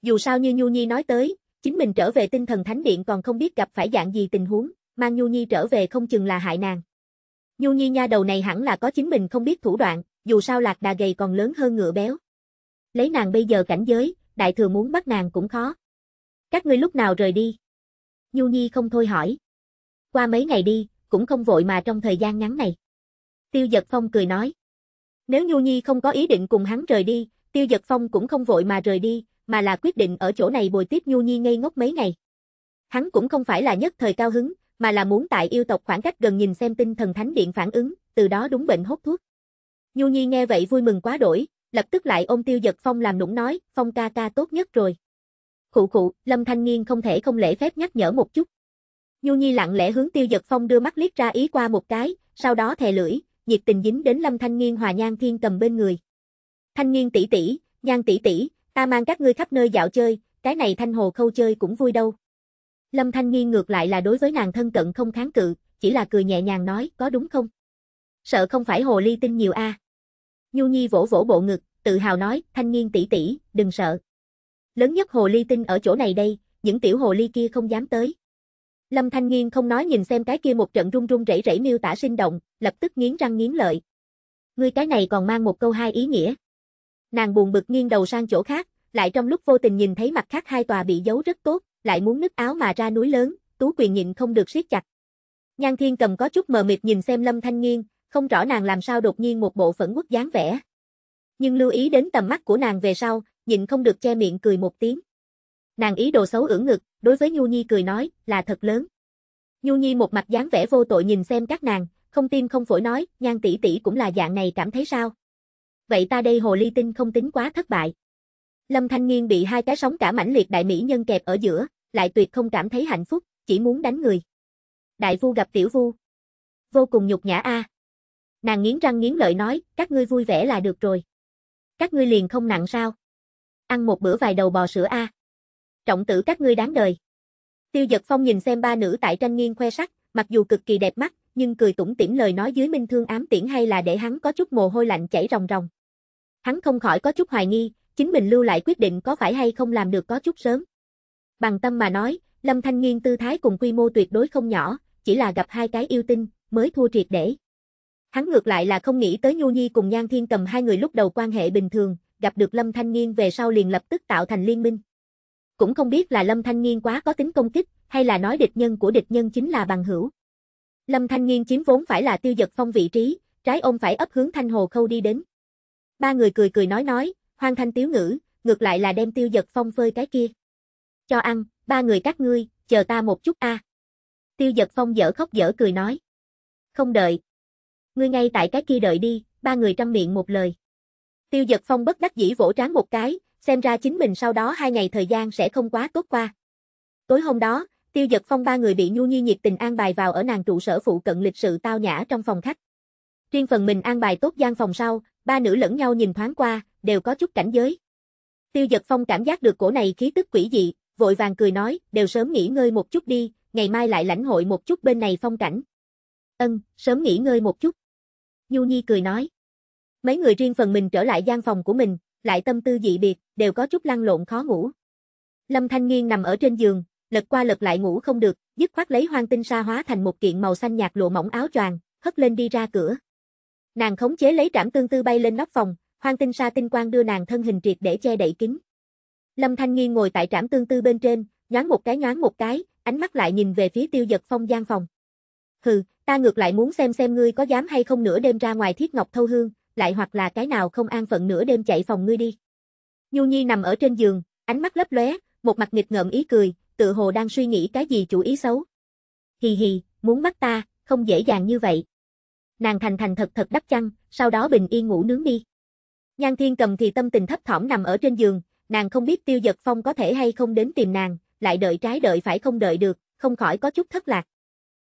dù sao như Nhu Nhi nói tới, chính mình trở về tinh thần thánh điện còn không biết gặp phải dạng gì tình huống, mang Nhu Nhi trở về không chừng là hại nàng. Nhu Nhi nha đầu này hẳn là có chính mình không biết thủ đoạn, dù sao lạc đà gầy còn lớn hơn ngựa béo. Lấy nàng bây giờ cảnh giới, đại thừa muốn bắt nàng cũng khó. Các ngươi lúc nào rời đi? Nhu Nhi không thôi hỏi. Qua mấy ngày đi, cũng không vội mà trong thời gian ngắn này. Tiêu Giật Phong cười nói. Nếu Nhu Nhi không có ý định cùng hắn rời đi, Tiêu Giật Phong cũng không vội mà rời đi, mà là quyết định ở chỗ này bồi tiếp Nhu Nhi ngây ngốc mấy ngày. Hắn cũng không phải là nhất thời cao hứng, mà là muốn tại yêu tộc khoảng cách gần nhìn xem tinh thần thánh điện phản ứng, từ đó đúng bệnh hốt thuốc. Nhu Nhi nghe vậy vui mừng quá đổi, lập tức lại ôm Tiêu Giật Phong làm nũng nói, Phong ca ca tốt nhất rồi. Khụ khụ, Lâm Thanh niên không thể không lễ phép nhắc nhở một chút. Nhu Nhi lặng lẽ hướng Tiêu Giật Phong đưa mắt liếc ra ý qua một cái, sau đó thè lưỡi, nhiệt tình dính đến Lâm Thanh niên hòa Nhan Thiên cầm bên người. Thanh niên tỷ tỷ, Nhan tỷ tỷ, ta mang các ngươi khắp nơi dạo chơi, cái này thanh hồ khâu chơi cũng vui đâu. Lâm Thanh Nghiên ngược lại là đối với nàng thân cận không kháng cự, chỉ là cười nhẹ nhàng nói, có đúng không? Sợ không phải hồ ly tinh nhiều a. À. Nhu Nhi vỗ vỗ bộ ngực, tự hào nói, Thanh Nghiên tỷ tỷ, đừng sợ. Lớn nhất hồ ly tinh ở chỗ này đây, những tiểu hồ ly kia không dám tới. Lâm Thanh Nghiên không nói nhìn xem cái kia một trận run run rẩy rẩy miêu tả sinh động, lập tức nghiến răng nghiến lợi. Ngươi cái này còn mang một câu hai ý nghĩa. Nàng buồn bực nghiêng đầu sang chỗ khác, lại trong lúc vô tình nhìn thấy mặt khác hai tòa bị giấu rất tốt, lại muốn nứt áo mà ra núi lớn, Tú Quyền nhịn không được siết chặt. Nhan Thiên Cầm có chút mờ mịt nhìn xem Lâm Thanh Nghiên, không rõ nàng làm sao đột nhiên một bộ phẫn quốc dáng vẻ. Nhưng lưu ý đến tầm mắt của nàng về sau, nhịn không được che miệng cười một tiếng. Nàng ý đồ xấu ưỡn ngực, đối với Nhu Nhi cười nói, là thật lớn. Nhu Nhi một mặt dáng vẻ vô tội nhìn xem các nàng, không tim không phổi nói, Nhan tỷ tỷ cũng là dạng này cảm thấy sao? vậy ta đây hồ ly tinh không tính quá thất bại. Lâm Thanh Nghiên bị hai cái sóng cả mãnh liệt đại mỹ nhân kẹp ở giữa, lại tuyệt không cảm thấy hạnh phúc, chỉ muốn đánh người. Đại vu gặp tiểu vu. Vô cùng nhục nhã a. Nàng nghiến răng nghiến lợi nói, các ngươi vui vẻ là được rồi. Các ngươi liền không nặng sao? Ăn một bữa vài đầu bò sữa a. Trọng tử các ngươi đáng đời. Tiêu Dật Phong nhìn xem ba nữ tại tranh nghiên khoe sắc, mặc dù cực kỳ đẹp mắt, nhưng cười tủm tỉm lời nói dưới minh thương ám tiễn hay là để hắn có chút mồ hôi lạnh chảy ròng ròng. Hắn không khỏi có chút hoài nghi, chính mình lưu lại quyết định có phải hay không làm được có chút sớm. Bằng tâm mà nói, Lâm Thanh Nghiên tư thái cùng quy mô tuyệt đối không nhỏ, chỉ là gặp hai cái yêu tinh, mới thua triệt để. Hắn ngược lại là không nghĩ tới Nhu Nhi cùng Nhan Thiên cầm hai người lúc đầu quan hệ bình thường, gặp được Lâm Thanh Nghiên về sau liền lập tức tạo thành liên minh. Cũng không biết là Lâm Thanh Nghiên quá có tính công kích, hay là nói địch nhân của địch nhân chính là bằng hữu. Lâm Thanh Nghiên chiếm vốn phải là tiêu giật phong vị trí, trái ôm phải ấp hướng Thanh Hồ Khâu đi đến. Ba người cười cười nói nói, hoang thanh tiếu ngữ, ngược lại là đem tiêu giật phong phơi cái kia. Cho ăn, ba người các ngươi, chờ ta một chút a. Tiêu giật phong dở khóc dở cười nói. Không đợi. Ngươi ngay tại cái kia đợi đi, ba người trăm miệng một lời. Tiêu giật phong bất đắc dĩ vỗ trán một cái, xem ra chính mình sau đó hai ngày thời gian sẽ không quá tốt qua. Tối hôm đó, tiêu giật phong ba người bị nhu nhi nhiệt tình an bài vào ở nàng trụ sở phụ cận lịch sự tao nhã trong phòng khách. Riêng phần mình an bài tốt gian phòng sau, ba nữ lẫn nhau nhìn thoáng qua, đều có chút cảnh giới. Tiêu giật phong cảm giác được cổ này khí tức quỷ dị, vội vàng cười nói, đều sớm nghỉ ngơi một chút đi, ngày mai lại lãnh hội một chút bên này phong cảnh. Ân, sớm nghỉ ngơi một chút. Nhu Nhi cười nói. Mấy người riêng phần mình trở lại gian phòng của mình, lại tâm tư dị biệt, đều có chút lăn lộn khó ngủ. Lâm Thanh Nghiên nằm ở trên giường, lật qua lật lại ngủ không được, dứt khoát lấy hoang tinh sa hóa thành một kiện màu xanh nhạt lụa mỏng áo choàng, hất lên đi ra cửa. Nàng khống chế lấy trảm tương tư bay lên nóc phòng, hoang tinh sa tinh quang đưa nàng thân hình triệt để che đậy kín. Lâm Thanh Nghi ngồi tại trảm tương tư bên trên, nhoáng một cái nhoáng một cái, ánh mắt lại nhìn về phía tiêu giật phong gian phòng. Hừ, ta ngược lại muốn xem xem ngươi có dám hay không nửa đêm ra ngoài thiết ngọc thâu hương, lại hoặc là cái nào không an phận nửa đêm chạy phòng ngươi đi. Nhu Nhi nằm ở trên giường, ánh mắt lấp lóe, một mặt nghịch ngợm ý cười, tự hồ đang suy nghĩ cái gì chủ ý xấu. Hì hì, muốn bắt ta, không dễ dàng như vậy nàng thành thành thật thật đắp chăn, sau đó bình yên ngủ nướng đi. Nhan Thiên cầm thì tâm tình thấp thỏm nằm ở trên giường, nàng không biết Tiêu Dật Phong có thể hay không đến tìm nàng, lại đợi trái đợi phải không đợi được, không khỏi có chút thất lạc.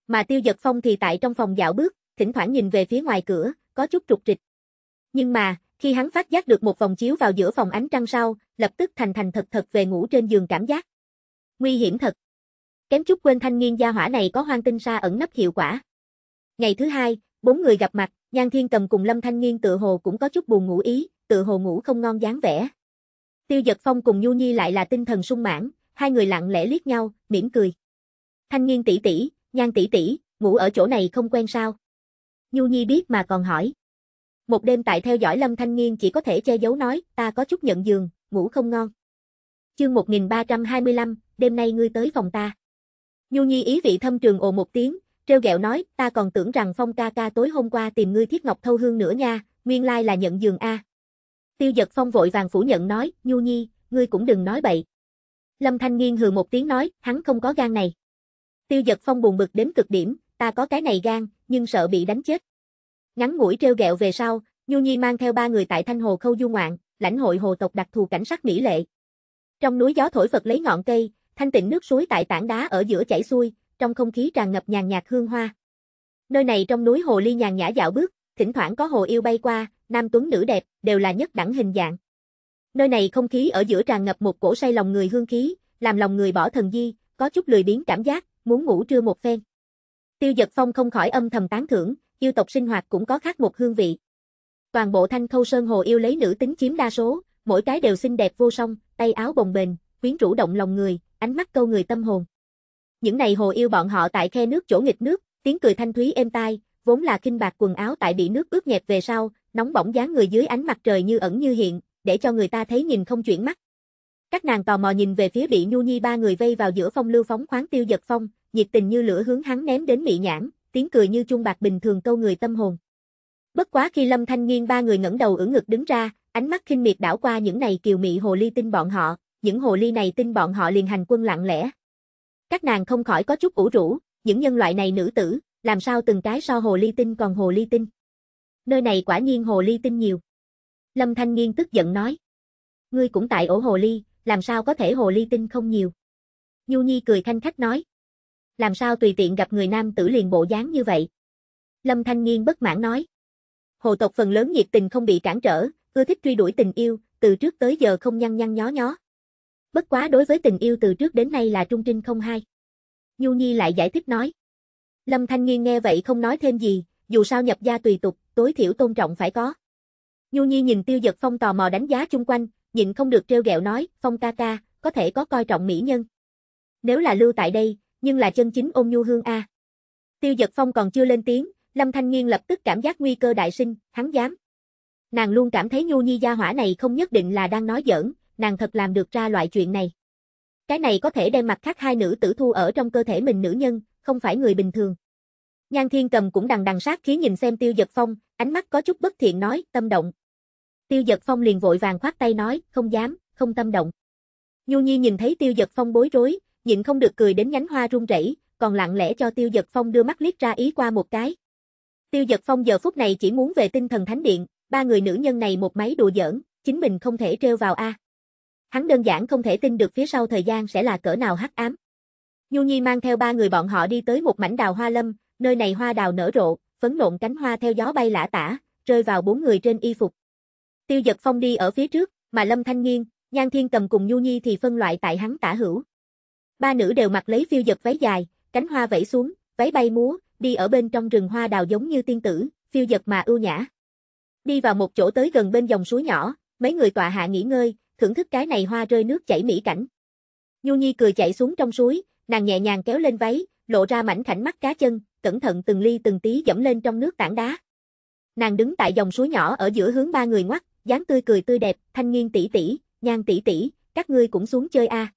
Mà Tiêu Dật Phong thì tại trong phòng dạo bước, thỉnh thoảng nhìn về phía ngoài cửa, có chút trục trịch. Nhưng mà, khi hắn phát giác được một vòng chiếu vào giữa phòng ánh trăng sau, lập tức thành thành thật thật về ngủ trên giường cảm giác. Nguy hiểm thật. Kém chút quên thanh niên gia hỏa này có hoang tinh sa ẩn nấp hiệu quả. Ngày thứ hai, Bốn người gặp mặt, Nhan Thiên Cầm cùng Lâm Thanh Nghiên tự hồ cũng có chút buồn ngủ ý, tự hồ ngủ không ngon dáng vẻ. Tiêu Dật Phong cùng Nhu Nhi lại là tinh thần sung mãn, hai người lặng lẽ liếc nhau, mỉm cười. Thanh Nghiên tỷ tỷ, Nhan tỷ tỷ, ngủ ở chỗ này không quen sao? Nhu Nhi biết mà còn hỏi. Một đêm tại theo dõi Lâm Thanh Nghiên chỉ có thể che giấu nói, ta có chút nhận giường, ngủ không ngon. Chương 1325, đêm nay ngươi tới phòng ta. Nhu Nhi ý vị thâm trường ồ một tiếng, treo gẹo nói, ta còn tưởng rằng Phong ca ca tối hôm qua tìm ngươi thiết ngọc thâu hương nữa nha, nguyên lai là nhận giường A. Tiêu giật Phong vội vàng phủ nhận nói, Nhu Nhi, ngươi cũng đừng nói bậy. Lâm Thanh Nghiên hừ một tiếng nói, hắn không có gan này. Tiêu giật Phong buồn bực đến cực điểm, ta có cái này gan, nhưng sợ bị đánh chết. Ngắn ngủi treo gẹo về sau, Nhu Nhi mang theo ba người tại Thanh Hồ Khâu Du Ngoạn, lãnh hội hồ tộc đặc thù cảnh sát mỹ lệ. Trong núi gió thổi Phật lấy ngọn cây, thanh tịnh nước suối tại tảng đá ở giữa chảy xuôi, trong không khí tràn ngập nhàn nhạt hương hoa. Nơi này trong núi hồ ly nhàn nhã dạo bước, thỉnh thoảng có hồ yêu bay qua, nam tuấn nữ đẹp, đều là nhất đẳng hình dạng. Nơi này không khí ở giữa tràn ngập một cổ say lòng người hương khí, làm lòng người bỏ thần di, có chút lười biếng cảm giác, muốn ngủ trưa một phen. Tiêu Dật Phong không khỏi âm thầm tán thưởng, yêu tộc sinh hoạt cũng có khác một hương vị. Toàn bộ Thanh Khâu Sơn hồ yêu lấy nữ tính chiếm đa số, mỗi cái đều xinh đẹp vô song, tay áo bồng bềnh, quyến rũ động lòng người, ánh mắt câu người tâm hồn. Những này hồ yêu bọn họ tại khe nước chỗ nghịch nước, tiếng cười thanh thúy êm tai, vốn là kinh bạc quần áo tại bị nước ướt nhẹp về sau, nóng bỏng dáng người dưới ánh mặt trời như ẩn như hiện, để cho người ta thấy nhìn không chuyển mắt. Các nàng tò mò nhìn về phía bị Nhu Nhi ba người vây vào giữa phong lưu phóng khoáng tiêu giật phong, nhiệt tình như lửa hướng hắn ném đến mỹ nhãn, tiếng cười như chuông bạc bình thường câu người tâm hồn. Bất quá khi Lâm Thanh Nghiên ba người ngẩng đầu ưỡn ngực đứng ra, ánh mắt khinh miệt đảo qua những này kiều mị hồ ly tinh bọn họ, những hồ ly này tinh bọn họ liền hành quân lặng lẽ, các nàng không khỏi có chút ủ rũ, những nhân loại này nữ tử, làm sao từng cái so hồ ly tinh còn hồ ly tinh. Nơi này quả nhiên hồ ly tinh nhiều. Lâm Thanh Nghiên tức giận nói. Ngươi cũng tại ổ hồ ly, làm sao có thể hồ ly tinh không nhiều. Nhu Nhi cười thanh khách nói. Làm sao tùy tiện gặp người nam tử liền bộ dáng như vậy. Lâm Thanh Nghiên bất mãn nói. Hồ tộc phần lớn nhiệt tình không bị cản trở, ưa thích truy đuổi tình yêu, từ trước tới giờ không nhăn nhăn nhó nhó. Bất quá đối với tình yêu từ trước đến nay là trung trinh không hai. Nhu Nhi lại giải thích nói. Lâm Thanh Nghiên nghe vậy không nói thêm gì, dù sao nhập gia tùy tục, tối thiểu tôn trọng phải có. Nhu Nhi nhìn Tiêu giật Phong tò mò đánh giá chung quanh, nhịn không được treo gẹo nói, Phong ca ca, có thể có coi trọng mỹ nhân. Nếu là lưu tại đây, nhưng là chân chính ôm Nhu Hương a. Tiêu giật Phong còn chưa lên tiếng, Lâm Thanh Nghiên lập tức cảm giác nguy cơ đại sinh, hắn dám. Nàng luôn cảm thấy Nhu Nhi gia hỏa này không nhất định là đang nói giỡn, nàng thật làm được ra loại chuyện này. Cái này có thể đem mặt khác hai nữ tử thu ở trong cơ thể mình nữ nhân, không phải người bình thường. Nhan Thiên Cầm cũng đằng đằng sát khí nhìn xem Tiêu Dật Phong, ánh mắt có chút bất thiện nói, tâm động. Tiêu Dật Phong liền vội vàng khoát tay nói, không dám, không tâm động. Nhu Nhi nhìn thấy Tiêu Dật Phong bối rối, nhịn không được cười đến nhánh hoa run rẩy, còn lặng lẽ cho Tiêu Dật Phong đưa mắt liếc ra ý qua một cái. Tiêu Dật Phong giờ phút này chỉ muốn về tinh thần thánh điện, ba người nữ nhân này một máy đùa giỡn, chính mình không thể trêu vào a. À. Hắn đơn giản không thể tin được phía sau thời gian sẽ là cỡ nào hắc ám. Nhu Nhi mang theo ba người bọn họ đi tới một mảnh đào hoa lâm, nơi này hoa đào nở rộ, phấn nộn cánh hoa theo gió bay lả tả, rơi vào bốn người trên y phục. Tiêu Dật Phong đi ở phía trước, mà Lâm Thanh Nghiên, Nhan Thiên Cầm cùng Nhu Nhi thì phân loại tại hắn tả hữu. Ba nữ đều mặc lấy phiêu dật váy dài, cánh hoa vẫy xuống, váy bay múa, đi ở bên trong rừng hoa đào giống như tiên tử, phiêu dật mà ưu nhã. Đi vào một chỗ tới gần bên dòng suối nhỏ, mấy người tọa hạ nghỉ ngơi, thưởng thức cái này hoa rơi nước chảy mỹ cảnh. Nhu Nhi cười chạy xuống trong suối, nàng nhẹ nhàng kéo lên váy, lộ ra mảnh khảnh mắt cá chân, cẩn thận từng ly từng tí dẫm lên trong nước tảng đá. Nàng đứng tại dòng suối nhỏ ở giữa hướng ba người ngoắt, dáng tươi cười tươi đẹp, Thanh Nghiên tỷ tỷ, Nhan tỷ tỷ, các ngươi cũng xuống chơi a. À.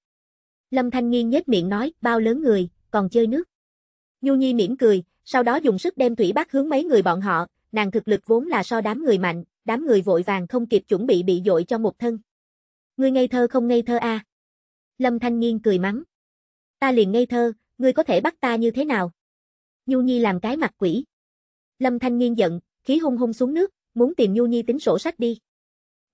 Lâm Thanh Nghiên nhếch miệng nói, bao lớn người, còn chơi nước. Nhu Nhi mỉm cười, sau đó dùng sức đem thủy bát hướng mấy người bọn họ, nàng thực lực vốn là so đám người mạnh, đám người vội vàng không kịp chuẩn bị bị dội cho một thân. Ngươi ngây thơ không ngây thơ à? Lâm Thanh Nghiên cười mắng. Ta liền ngây thơ, ngươi có thể bắt ta như thế nào? Nhu Nhi làm cái mặt quỷ. Lâm Thanh Nghiên giận, khí hung hung xuống nước, muốn tìm Nhu Nhi tính sổ sách đi.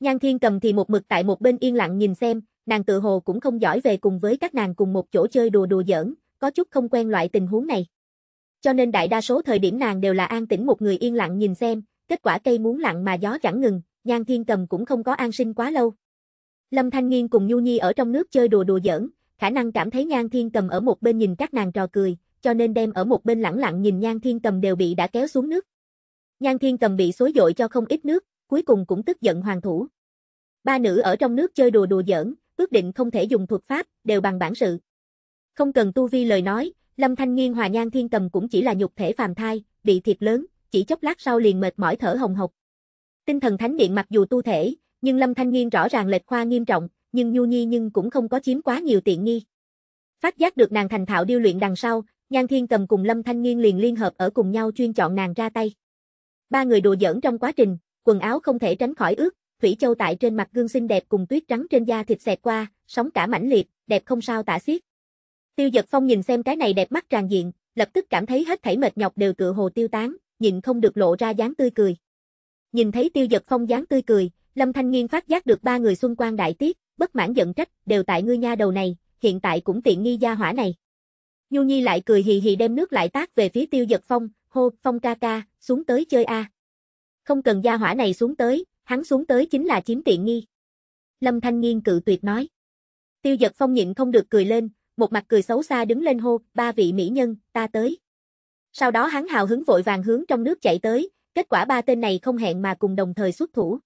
Nhan Thiên cầm thì một mực tại một bên yên lặng nhìn xem, nàng tự hồ cũng không giỏi về cùng với các nàng cùng một chỗ chơi đùa đùa giỡn, có chút không quen loại tình huống này. Cho nên đại đa số thời điểm nàng đều là an tĩnh một người yên lặng nhìn xem, kết quả cây muốn lặng mà gió chẳng ngừng, Nhan Thiên cầm cũng không có an sinh quá lâu. Lâm Thanh Nghiên cùng Nhu Nhi ở trong nước chơi đùa đùa giỡn, khả năng cảm thấy Nhan Thiên Cầm ở một bên nhìn các nàng trò cười, cho nên đem ở một bên lẳng lặng nhìn Nhan Thiên Cầm đều bị đã kéo xuống nước. Nhan Thiên Cầm bị xối dội cho không ít nước, cuối cùng cũng tức giận hoàng thủ. Ba nữ ở trong nước chơi đùa đùa giỡn, ước định không thể dùng thuật pháp, đều bằng bản sự. Không cần tu vi lời nói, Lâm Thanh Nghiên hòa Nhan Thiên Cầm cũng chỉ là nhục thể phàm thai, bị thiệt lớn, chỉ chốc lát sau liền mệt mỏi thở hồng hộc. Tinh thần thánh điện mặc dù tu thể, nhưng Lâm Thanh Nghiên rõ ràng lệch khoa nghiêm trọng, nhưng Nhu Nhi nhưng cũng không có chiếm quá nhiều tiện nghi. Phát giác được nàng thành thạo điêu luyện đằng sau, Nhan Thiên Cầm cùng Lâm Thanh Nghiên liền liên hợp ở cùng nhau chuyên chọn nàng ra tay. Ba người đùa giỡn trong quá trình, quần áo không thể tránh khỏi ướt, thủy châu tại trên mặt gương xinh đẹp cùng tuyết trắng trên da thịt xẹt qua, sóng cả mãnh liệt, đẹp không sao tả xiết. Tiêu Dật Phong nhìn xem cái này đẹp mắt tràn diện, lập tức cảm thấy hết thảy mệt nhọc đều tựa hồ tiêu tán, nhịn không được lộ ra dáng tươi cười. Nhìn thấy Tiêu Dật Phong dáng tươi cười, Lâm Thanh Nghiên phát giác được ba người xung quanh đại tiết, bất mãn giận trách, đều tại ngươi nha đầu này, hiện tại cũng tiện nghi gia hỏa này. Nhu Nhi lại cười hì hì đem nước lại tác về phía tiêu giật phong, hô, phong ca ca, xuống tới chơi a. Không cần gia hỏa này xuống tới, hắn xuống tới chính là chiếm tiện nghi. Lâm Thanh Nghiên cự tuyệt nói. Tiêu giật phong nhịn không được cười lên, một mặt cười xấu xa đứng lên hô, ba vị mỹ nhân, ta tới. Sau đó hắn hào hứng vội vàng hướng trong nước chạy tới, kết quả ba tên này không hẹn mà cùng đồng thời xuất thủ.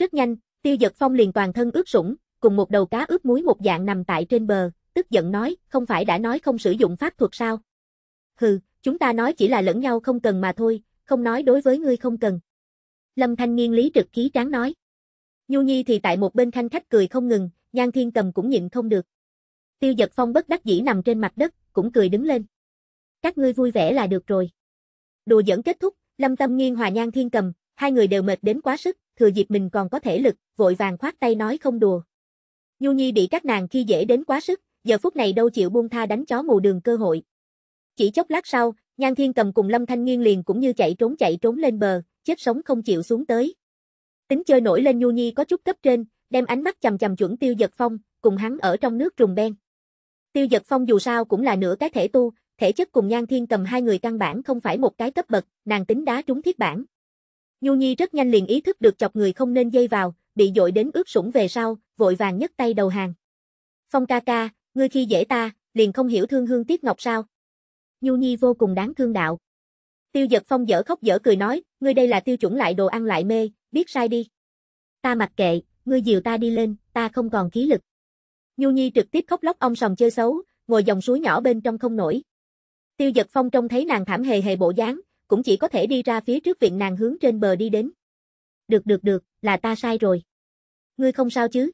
Rất nhanh, tiêu giật phong liền toàn thân ướt sủng, cùng một đầu cá ướp muối một dạng nằm tại trên bờ, tức giận nói, không phải đã nói không sử dụng pháp thuật sao? Hừ, chúng ta nói chỉ là lẫn nhau không cần mà thôi, không nói đối với ngươi không cần. Lâm Thanh nghiêng lý trực khí tráng nói. Nhu Nhi thì tại một bên thanh khách cười không ngừng, Nhan Thiên Cầm cũng nhịn không được. Tiêu Dật Phong bất đắc dĩ nằm trên mặt đất, cũng cười đứng lên. Các ngươi vui vẻ là được rồi. Đùa dẫn kết thúc, Lâm Tâm Nghiên hòa Nhan Thiên Cầm, hai người đều mệt đến quá sức, thừa dịp mình còn có thể lực, vội vàng khoát tay nói không đùa. Nhu Nhi bị các nàng khi dễ đến quá sức, giờ phút này đâu chịu buông tha đánh chó mù đường cơ hội. Chỉ chốc lát sau, Nhan Thiên Cầm cùng Lâm Thanh Nghiên liền cũng như chạy trốn chạy trốn lên bờ, chết sống không chịu xuống tới. Tính chơi nổi lên Nhu Nhi có chút cấp trên, đem ánh mắt chầm chầm chuẩn Tiêu Giật Phong, cùng hắn ở trong nước trùng ben. Tiêu Giật Phong dù sao cũng là nửa cái thể tu, thể chất cùng Nhan Thiên Cầm hai người căn bản không phải một cái cấp bậc, nàng tính đá trúng thiết bản, Nhu Nhi rất nhanh liền ý thức được chọc người không nên dây vào, bị dội đến ướt sũng về sau, vội vàng nhấc tay đầu hàng. Phong ca ca, ngươi khi dễ ta, liền không hiểu thương hương tiếc ngọc sao. Nhu Nhi vô cùng đáng thương đạo. Tiêu giật phong dở khóc dở cười nói, ngươi đây là tiêu chuẩn lại đồ ăn lại mê, biết sai đi. Ta mặc kệ, ngươi dìu ta đi lên, ta không còn khí lực. Nhu Nhi trực tiếp khóc lóc ông sòng chơi xấu, ngồi dòng suối nhỏ bên trong không nổi. Tiêu giật phong trông thấy nàng thảm hề hề bộ dáng, cũng chỉ có thể đi ra phía trước viện nàng hướng trên bờ đi đến. Được được được, là ta sai rồi. Ngươi không sao chứ?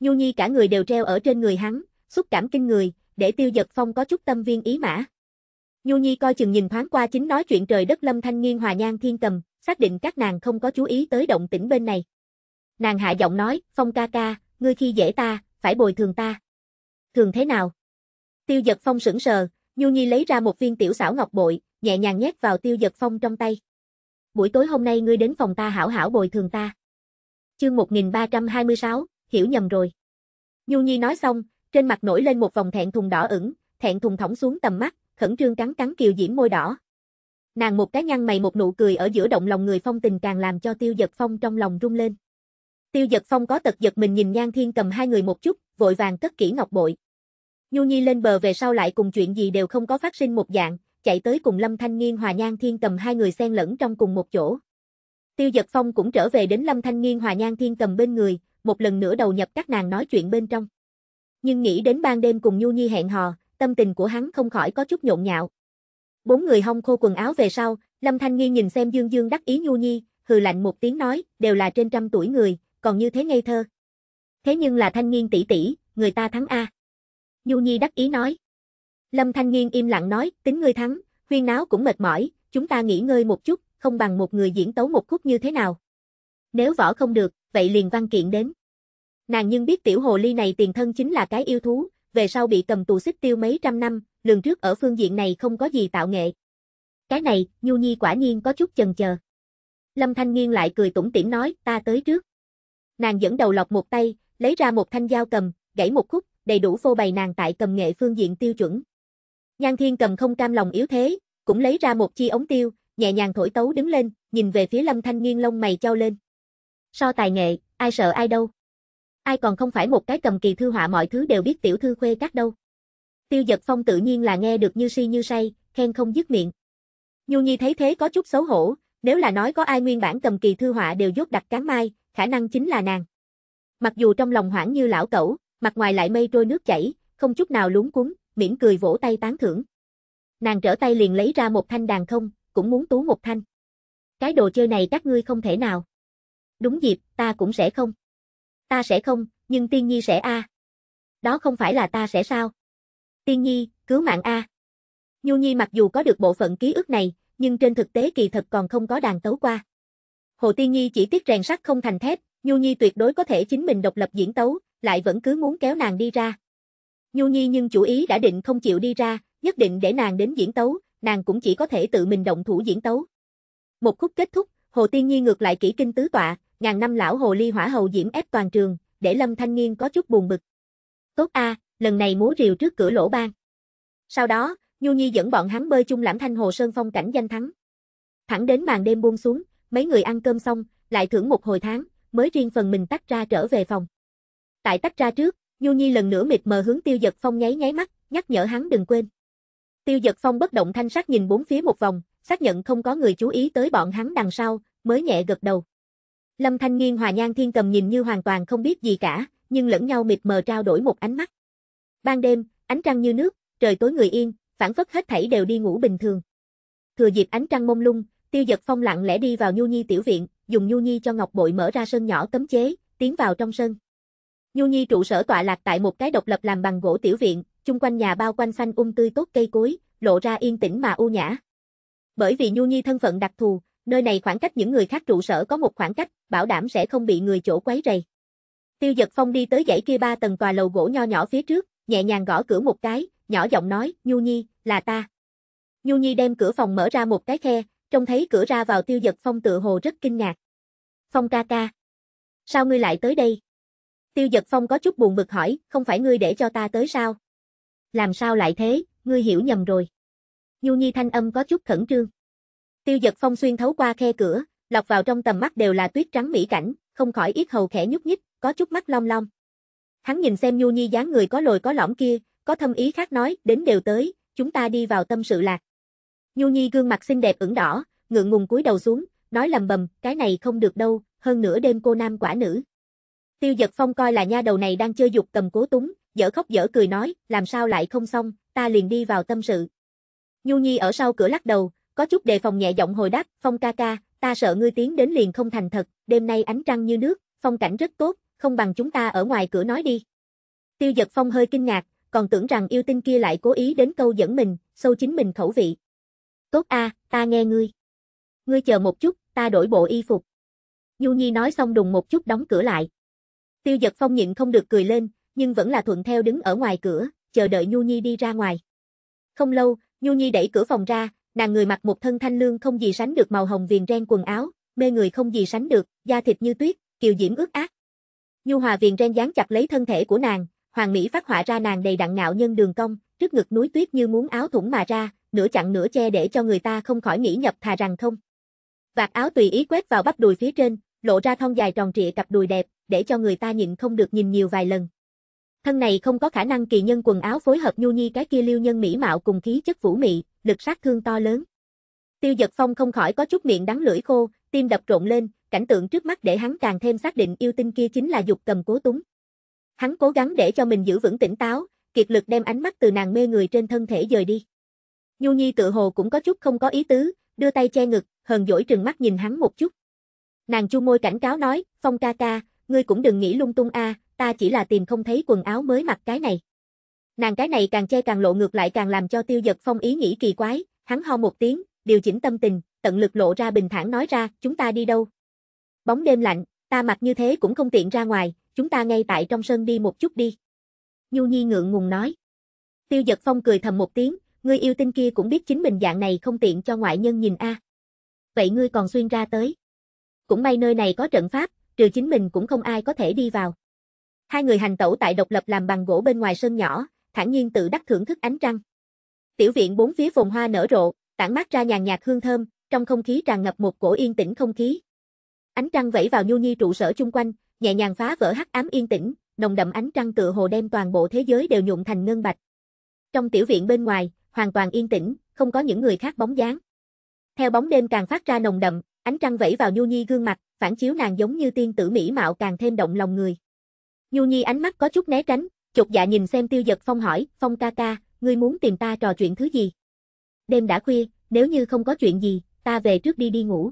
Nhu Nhi cả người đều treo ở trên người hắn, xúc cảm kinh người, để Tiêu giật Phong có chút tâm viên ý mã. Nhu Nhi coi chừng nhìn thoáng qua chính nói chuyện trời đất Lâm Thanh Nghiên hòa nhan thiên cầm, xác định các nàng không có chú ý tới động tĩnh bên này. Nàng hạ giọng nói, Phong ca ca, ngươi khi dễ ta, phải bồi thường ta. Thường thế nào? Tiêu giật Phong sững sờ, Nhu Nhi lấy ra một viên tiểu xảo ngọc bội, nhẹ nhàng nhét vào tiêu giật phong trong tay. Buổi tối hôm nay ngươi đến phòng ta hảo hảo bồi thường ta. Chương 1326, hiểu nhầm rồi. Nhu Nhi nói xong, trên mặt nổi lên một vòng thẹn thùng đỏ ửng, thẹn thùng thõng xuống tầm mắt, khẩn trương cắn cắn kiều diễm môi đỏ. Nàng một cái nhăn mày một nụ cười ở giữa động lòng người phong tình càng làm cho tiêu giật phong trong lòng rung lên. Tiêu giật phong có tật giật mình nhìn nhan thiên cầm hai người một chút, vội vàng cất kỹ ngọc bội. Nhu Nhi lên bờ về sau lại cùng chuyện gì đều không có phát sinh một dạng, chạy tới cùng Lâm Thanh Nghiên Hòa Nhan Thiên cầm hai người xen lẫn trong cùng một chỗ. Tiêu Dật Phong cũng trở về đến Lâm Thanh Nghiên Hòa Nhan Thiên cầm bên người, một lần nữa đầu nhập các nàng nói chuyện bên trong. Nhưng nghĩ đến ban đêm cùng Nhu Nhi hẹn hò, tâm tình của hắn không khỏi có chút nhộn nhạo. Bốn người hong khô quần áo về sau, Lâm Thanh Nghiên nhìn xem Dương Dương đắc ý Nhu Nhi, hừ lạnh một tiếng nói, đều là trên trăm tuổi người, còn như thế ngây thơ. Thế nhưng là Thanh Nghiên tỷ tỷ, người ta thắng a. Nhu Nhi đắc ý nói. Lâm Thanh Nghiên im lặng nói, tính ngươi thắng, huyên náo cũng mệt mỏi, chúng ta nghỉ ngơi một chút, không bằng một người diễn tấu một khúc như thế nào. Nếu võ không được, vậy liền văn kiện đến. Nàng nhưng biết tiểu hồ ly này tiền thân chính là cái yêu thú, về sau bị cầm tù xích tiêu mấy trăm năm, lường trước ở phương diện này không có gì tạo nghệ. Cái này, Nhu Nhi quả nhiên có chút chần chờ. Lâm Thanh Nghiên lại cười tủm tỉm nói, ta tới trước. Nàng dẫn đầu lọc một tay, lấy ra một thanh dao cầm, gãy một khúc, đầy đủ phô bày nàng tại cầm nghệ phương diện tiêu chuẩn. Nhan Thiên cầm không cam lòng yếu thế, cũng lấy ra một chi ống tiêu, nhẹ nhàng thổi tấu đứng lên, nhìn về phía Lâm Thanh Nghiên lông mày trao lên. So tài nghệ, ai sợ ai đâu. Ai còn không phải một cái cầm kỳ thư họa mọi thứ đều biết tiểu thư khuê các đâu. Tiêu giật phong tự nhiên là nghe được như si như say, khen không dứt miệng. Nhu Nhi thấy thế có chút xấu hổ, nếu là nói có ai nguyên bản cầm kỳ thư họa đều dốt đặt cán mai, khả năng chính là nàng. Mặc dù trong lòng hoảng như lão cẩu, mặt ngoài lại mây trôi nước chảy, không chút nào lúng cuống mỉm cười vỗ tay tán thưởng. Nàng trở tay liền lấy ra một thanh đàn không, cũng muốn tú một thanh. Cái đồ chơi này các ngươi không thể nào. Đúng dịp, ta cũng sẽ không. Ta sẽ không, nhưng tiên nhi sẽ a. Đó không phải là ta sẽ sao? Tiên nhi, cứu mạng a. Nhu nhi mặc dù có được bộ phận ký ức này, nhưng trên thực tế kỳ thật còn không có đàn tấu qua. Hồ Tiên Nhi chỉ tiếc rèn sắt không thành thép, Nhu Nhi tuyệt đối có thể chính mình độc lập diễn tấu, lại vẫn cứ muốn kéo nàng đi ra. Nhu Nhi nhưng chủ ý đã định không chịu đi ra, nhất định để nàng đến diễn tấu, nàng cũng chỉ có thể tự mình động thủ diễn tấu. Một khúc kết thúc, Hồ Tiên Nhi ngược lại kỹ kinh tứ tọa, ngàn năm lão hồ ly hỏa hầu diễm ép toàn trường, để Lâm Thanh Nghiên có chút buồn bực. Tốt a, lần này múa rìu trước cửa lỗ ban. Sau đó, Nhu Nhi dẫn bọn hắn bơi chung lãm thanh hồ sơn phong cảnh danh thắng. Thẳng đến màn đêm buông xuống, mấy người ăn cơm xong, lại thưởng một hồi tháng, mới riêng phần mình tách ra trở về phòng. Tại tách ra trước, Du Nhi lần nữa mịt mờ hướng Tiêu Dật Phong nháy nháy mắt, nhắc nhở hắn đừng quên. Tiêu Dật Phong bất động thanh sắc nhìn bốn phía một vòng, xác nhận không có người chú ý tới bọn hắn đằng sau, mới nhẹ gật đầu. Lâm Thanh Nghiên hòa Nhan Thiên Cầm nhìn như hoàn toàn không biết gì cả, nhưng lẫn nhau mịt mờ trao đổi một ánh mắt. Ban đêm, ánh trăng như nước, trời tối người yên, phản phất hết thảy đều đi ngủ bình thường. Thừa dịp ánh trăng mông lung, Tiêu Dật Phong lặng lẽ đi vào Nhu Nhi tiểu viện, dùng Nhu Nhi cho Ngọc Bội mở ra sân nhỏ cấm chế, tiến vào trong sân. Nhu Nhi trụ sở tọa lạc tại một cái độc lập làm bằng gỗ tiểu viện, chung quanh nhà bao quanh xanh um tươi tốt cây cối, lộ ra yên tĩnh mà u nhã. Bởi vì Nhu Nhi thân phận đặc thù, nơi này khoảng cách những người khác trụ sở có một khoảng cách, bảo đảm sẽ không bị người chỗ quấy rầy. Tiêu Dật Phong đi tới dãy kia ba tầng tòa lầu gỗ nho nhỏ phía trước, nhẹ nhàng gõ cửa một cái, nhỏ giọng nói, "Nhu Nhi, là ta." Nhu Nhi đem cửa phòng mở ra một cái khe, trông thấy cửa ra vào Tiêu Dật Phong tựa hồ rất kinh ngạc. "Phong ca ca, sao ngươi lại tới đây?" Tiêu giật phong có chút buồn bực hỏi, không phải ngươi để cho ta tới sao? Làm sao lại thế, ngươi hiểu nhầm rồi. Nhu Nhi thanh âm có chút khẩn trương. Tiêu giật phong xuyên thấu qua khe cửa, lọc vào trong tầm mắt đều là tuyết trắng mỹ cảnh, không khỏi ít hầu khẽ nhúc nhích, có chút mắt long long. Hắn nhìn xem Nhu Nhi dáng người có lồi có lõm kia, có thâm ý khác nói, đến đều tới, chúng ta đi vào tâm sự lạc. Nhu Nhi gương mặt xinh đẹp ửng đỏ, ngượng ngùng cúi đầu xuống, nói lầm bầm, cái này không được đâu, hơn nửa đêm cô nam quả nữ. Tiêu giật phong coi là nha đầu này đang chơi dục cầm cố túng, dở khóc dở cười nói, làm sao lại không xong, ta liền đi vào tâm sự. Nhu Nhi ở sau cửa lắc đầu, có chút đề phòng nhẹ giọng hồi đáp, phong ca ca, ta sợ ngươi tiến đến liền không thành thật, đêm nay ánh trăng như nước, phong cảnh rất tốt, không bằng chúng ta ở ngoài cửa nói đi. Tiêu giật phong hơi kinh ngạc, còn tưởng rằng yêu tinh kia lại cố ý đến câu dẫn mình, sâu chính mình khẩu vị. Tốt a, ta nghe ngươi. Ngươi chờ một chút, ta đổi bộ y phục. Nhu Nhi nói xong đùng một chút đóng cửa lại. Tiêu giật phong nhịn không được cười lên, nhưng vẫn là thuận theo đứng ở ngoài cửa, chờ đợi Nhu Nhi đi ra ngoài. Không lâu, Nhu Nhi đẩy cửa phòng ra, nàng người mặc một thân thanh lương không gì sánh được màu hồng viền ren quần áo, mê người không gì sánh được, da thịt như tuyết, kiều diễm ướt át. Nhu Hòa viền ren dán chặt lấy thân thể của nàng, hoàng mỹ phát họa ra nàng đầy đặn ngạo nhân đường cong, trước ngực núi tuyết như muốn áo thủng mà ra, nửa chặn nửa che để cho người ta không khỏi nghĩ nhập thà rằng không. Vạt áo tùy ý quét vào bắp đùi phía trên, lộ ra thon dài tròn trịa cặp đùi đẹp, để cho người ta nhịn không được nhìn nhiều vài lần. Thân này không có khả năng kỳ nhân quần áo phối hợp nhu nhi cái kia lưu nhân mỹ mạo cùng khí chất vũ mị, lực sát thương to lớn. Tiêu giật phong không khỏi có chút miệng đắng lưỡi khô, tim đập rộn lên, cảnh tượng trước mắt để hắn càng thêm xác định yêu tinh kia chính là dục cầm cố túng. Hắn cố gắng để cho mình giữ vững tỉnh táo, kiệt lực đem ánh mắt từ nàng mê người trên thân thể dời đi. Nhu Nhi tự hồ cũng có chút không có ý tứ, đưa tay che ngực, hờn dỗi trừng mắt nhìn hắn một chút. Nàng chu môi cảnh cáo nói, Phong ca ca, ngươi cũng đừng nghĩ lung tung a, à, ta chỉ là tìm không thấy quần áo mới mặc cái này. Nàng cái này càng che càng lộ ngược lại càng làm cho tiêu giật phong ý nghĩ kỳ quái, hắn ho một tiếng, điều chỉnh tâm tình, tận lực lộ ra bình thản nói ra, chúng ta đi đâu. Bóng đêm lạnh, ta mặc như thế cũng không tiện ra ngoài, chúng ta ngay tại trong sân đi một chút đi. Nhu Nhi ngượng ngùng nói. Tiêu giật phong cười thầm một tiếng, ngươi yêu tinh kia cũng biết chính mình dạng này không tiện cho ngoại nhân nhìn a. À. Vậy ngươi còn xuyên ra tới. Cũng may nơi này có trận pháp, trừ chính mình cũng không ai có thể đi vào. Hai người hành tẩu tại độc lập làm bằng gỗ bên ngoài sân nhỏ, thản nhiên tự đắc thưởng thức ánh trăng. Tiểu viện bốn phía phồn hoa nở rộ, tản mát ra nhàn nhạt hương thơm, trong không khí tràn ngập một cổ yên tĩnh không khí. Ánh trăng vẫy vào nhu nhi trụ sở chung quanh, nhẹ nhàng phá vỡ hắc ám yên tĩnh, nồng đậm ánh trăng tựa hồ đem toàn bộ thế giới đều nhuộm thành ngân bạch. Trong tiểu viện bên ngoài, hoàn toàn yên tĩnh, không có những người khác bóng dáng. Theo bóng đêm càng phát ra nồng đậm, Ánh trăng vẫy vào Nhu Nhi gương mặt, phản chiếu nàng giống như tiên tử mỹ mạo càng thêm động lòng người. Nhu Nhi ánh mắt có chút né tránh, chột dạ nhìn xem Tiêu Dật Phong hỏi, "Phong ca ca, ngươi muốn tìm ta trò chuyện thứ gì?" Đêm đã khuya, nếu như không có chuyện gì, ta về trước đi đi ngủ.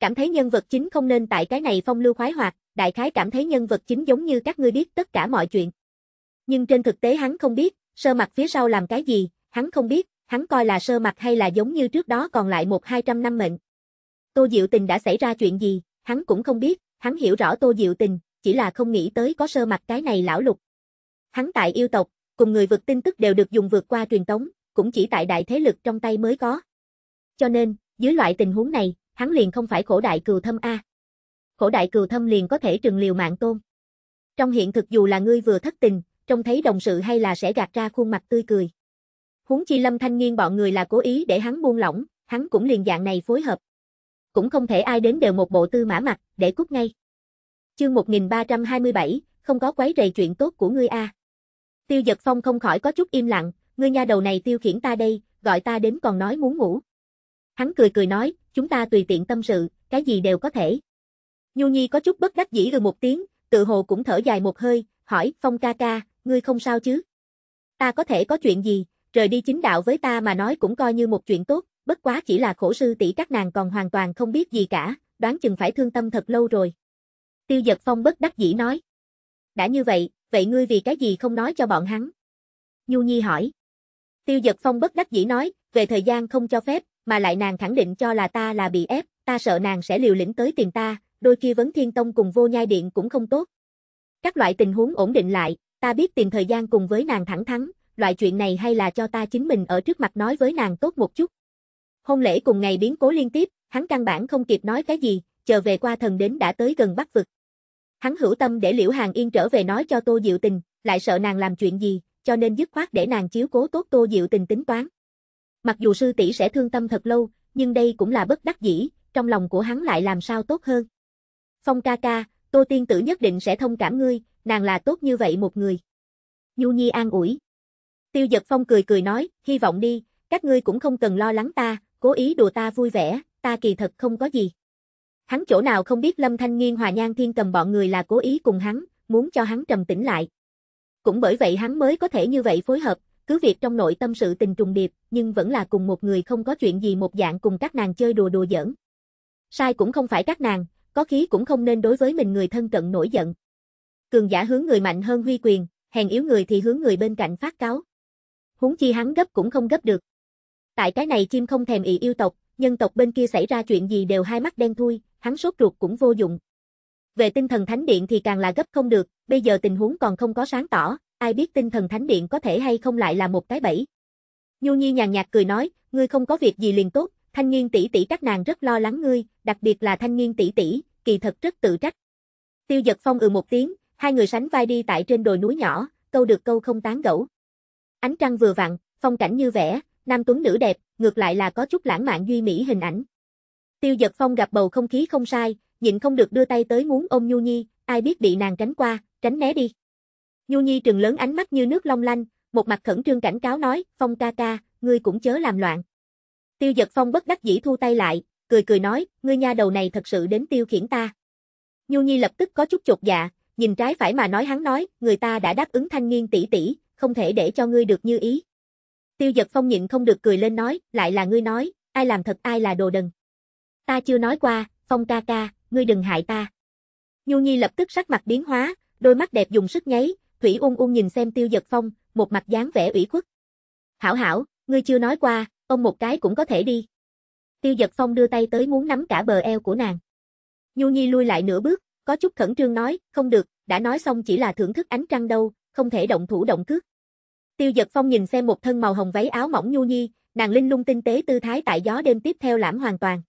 Cảm thấy nhân vật chính không nên tại cái này phong lưu khoái hoạt, đại khái cảm thấy nhân vật chính giống như các ngươi biết tất cả mọi chuyện. Nhưng trên thực tế hắn không biết, sơ mặt phía sau làm cái gì, hắn không biết, hắn coi là sơ mặt hay là giống như trước đó còn lại một hai trăm năm mệnh. Tô Diệu Tình đã xảy ra chuyện gì, hắn cũng không biết, hắn hiểu rõ Tô Diệu Tình, chỉ là không nghĩ tới có sơ mặt cái này lão lục. Hắn tại yêu tộc, cùng người vực tin tức đều được dùng vượt qua truyền tống, cũng chỉ tại đại thế lực trong tay mới có. Cho nên, dưới loại tình huống này, hắn liền không phải khổ đại cừu thâm A. Khổ đại cừu thâm liền có thể trừng liều mạng tôn. Trong hiện thực dù là ngươi vừa thất tình, trông thấy đồng sự hay là sẽ gạt ra khuôn mặt tươi cười. Huống chi lâm thanh nghiên bọn người là cố ý để hắn buông lỏng, hắn cũng liền dạng này phối hợp cũng không thể ai đến đều một bộ tư mã mặt, để cút ngay. Chương 1327, không có quấy rầy chuyện tốt của ngươi a. À. Tiêu Dật Phong không khỏi có chút im lặng, ngươi nha đầu này tiêu khiển ta đây, gọi ta đến còn nói muốn ngủ. Hắn cười cười nói, chúng ta tùy tiện tâm sự, cái gì đều có thể. Nhu Nhi có chút bất đắc dĩ rồi ừ một tiếng, tự hồ cũng thở dài một hơi, hỏi, Phong ca ca, ngươi không sao chứ? Ta có thể có chuyện gì, rời đi chính đạo với ta mà nói cũng coi như một chuyện tốt bất quá chỉ là khổ sư tỷ các nàng còn hoàn toàn không biết gì cả, đoán chừng phải thương tâm thật lâu rồi. Tiêu giật phong bất đắc dĩ nói. Đã như vậy, vậy ngươi vì cái gì không nói cho bọn hắn? Nhu Nhi hỏi. Tiêu giật phong bất đắc dĩ nói, về thời gian không cho phép, mà lại nàng khẳng định cho là ta là bị ép, ta sợ nàng sẽ liều lĩnh tới tìm ta, đôi khi vấn thiên tông cùng vô nhai điện cũng không tốt. Các loại tình huống ổn định lại, ta biết tìm thời gian cùng với nàng thẳng thắn, loại chuyện này hay là cho ta chính mình ở trước mặt nói với nàng tốt một chút, Hôn lễ cùng ngày biến cố liên tiếp, hắn căn bản không kịp nói cái gì, chờ về qua thần đến đã tới gần Bắc vực. Hắn hữu tâm để Liễu Hàng Yên trở về nói cho Tô Diệu Tình, lại sợ nàng làm chuyện gì, cho nên dứt khoát để nàng chiếu cố tốt Tô Diệu Tình tính toán. Mặc dù sư tỷ sẽ thương tâm thật lâu, nhưng đây cũng là bất đắc dĩ, trong lòng của hắn lại làm sao tốt hơn. Phong ca ca, Tô tiên tử nhất định sẽ thông cảm ngươi, nàng là tốt như vậy một người. Nhu Nhi an ủi. Tiêu Dật Phong cười cười nói, hy vọng đi, các ngươi cũng không cần lo lắng ta, cố ý đùa ta vui vẻ, ta kỳ thật không có gì. Hắn chỗ nào không biết Lâm Thanh Nghiên hòa nhan thiên cầm bọn người là cố ý cùng hắn, muốn cho hắn trầm tĩnh lại. Cũng bởi vậy hắn mới có thể như vậy phối hợp, cứ việc trong nội tâm sự tình trùng điệp, nhưng vẫn là cùng một người không có chuyện gì một dạng cùng các nàng chơi đùa đùa giỡn. Sai cũng không phải các nàng, có khí cũng không nên đối với mình người thân cận nổi giận. Cường giả hướng người mạnh hơn huy quyền, hèn yếu người thì hướng người bên cạnh phát cáo. Huống chi hắn gấp cũng không gấp được. Tại cái này chim không thèm ị yêu tộc, nhân tộc bên kia xảy ra chuyện gì đều hai mắt đen thui, hắn sốt ruột cũng vô dụng. Về tinh thần thánh điện thì càng là gấp không được, bây giờ tình huống còn không có sáng tỏ, ai biết tinh thần thánh điện có thể hay không lại là một cái bẫy. Nhu Nhi nhàn nhạt cười nói, ngươi không có việc gì liền tốt, thanh niên tỷ tỷ các nàng rất lo lắng ngươi, đặc biệt là thanh niên tỷ tỷ, kỳ thật rất tự trách. Tiêu Dật Phong ừ một tiếng, hai người sánh vai đi tại trên đồi núi nhỏ, câu được câu không tán gẫu. Ánh trăng vừa vặn, phong cảnh như vẽ, nam tuấn nữ đẹp, ngược lại là có chút lãng mạn duy mỹ hình ảnh. Tiêu Dật Phong gặp bầu không khí không sai, nhịn không được đưa tay tới muốn ôm Nhu Nhi, ai biết bị nàng tránh qua, tránh né đi. Nhu Nhi trừng lớn ánh mắt như nước long lanh, một mặt khẩn trương cảnh cáo nói, Phong ca ca, ngươi cũng chớ làm loạn. Tiêu Dật Phong bất đắc dĩ thu tay lại, cười cười nói, ngươi nha đầu này thật sự đến tiêu khiển ta. Nhu Nhi lập tức có chút chột dạ, nhìn trái phải mà nói hắn nói, người ta đã đáp ứng thanh niên tỷ tỷ, không thể để cho ngươi được như ý. Tiêu giật phong nhịn không được cười lên nói, lại là ngươi nói, ai làm thật ai là đồ đần. Ta chưa nói qua, phong ca ca, ngươi đừng hại ta. Nhu Nhi lập tức sắc mặt biến hóa, đôi mắt đẹp dùng sức nháy, Thủy Ung Ung nhìn xem Tiêu Giật Phong, một mặt dáng vẻ ủy khuất. "Hảo hảo, ngươi chưa nói qua, ông một cái cũng có thể đi." Tiêu Giật Phong đưa tay tới muốn nắm cả bờ eo của nàng. Nhu Nhi lui lại nửa bước, có chút khẩn trương nói, "Không được, đã nói xong chỉ là thưởng thức ánh trăng đâu, không thể động thủ động cước." Tiêu giật phong nhìn xem một thân màu hồng váy áo mỏng nhu nhi, nàng linh lung tinh tế tư thái tại gió đêm tiếp theo lãm hoàn toàn.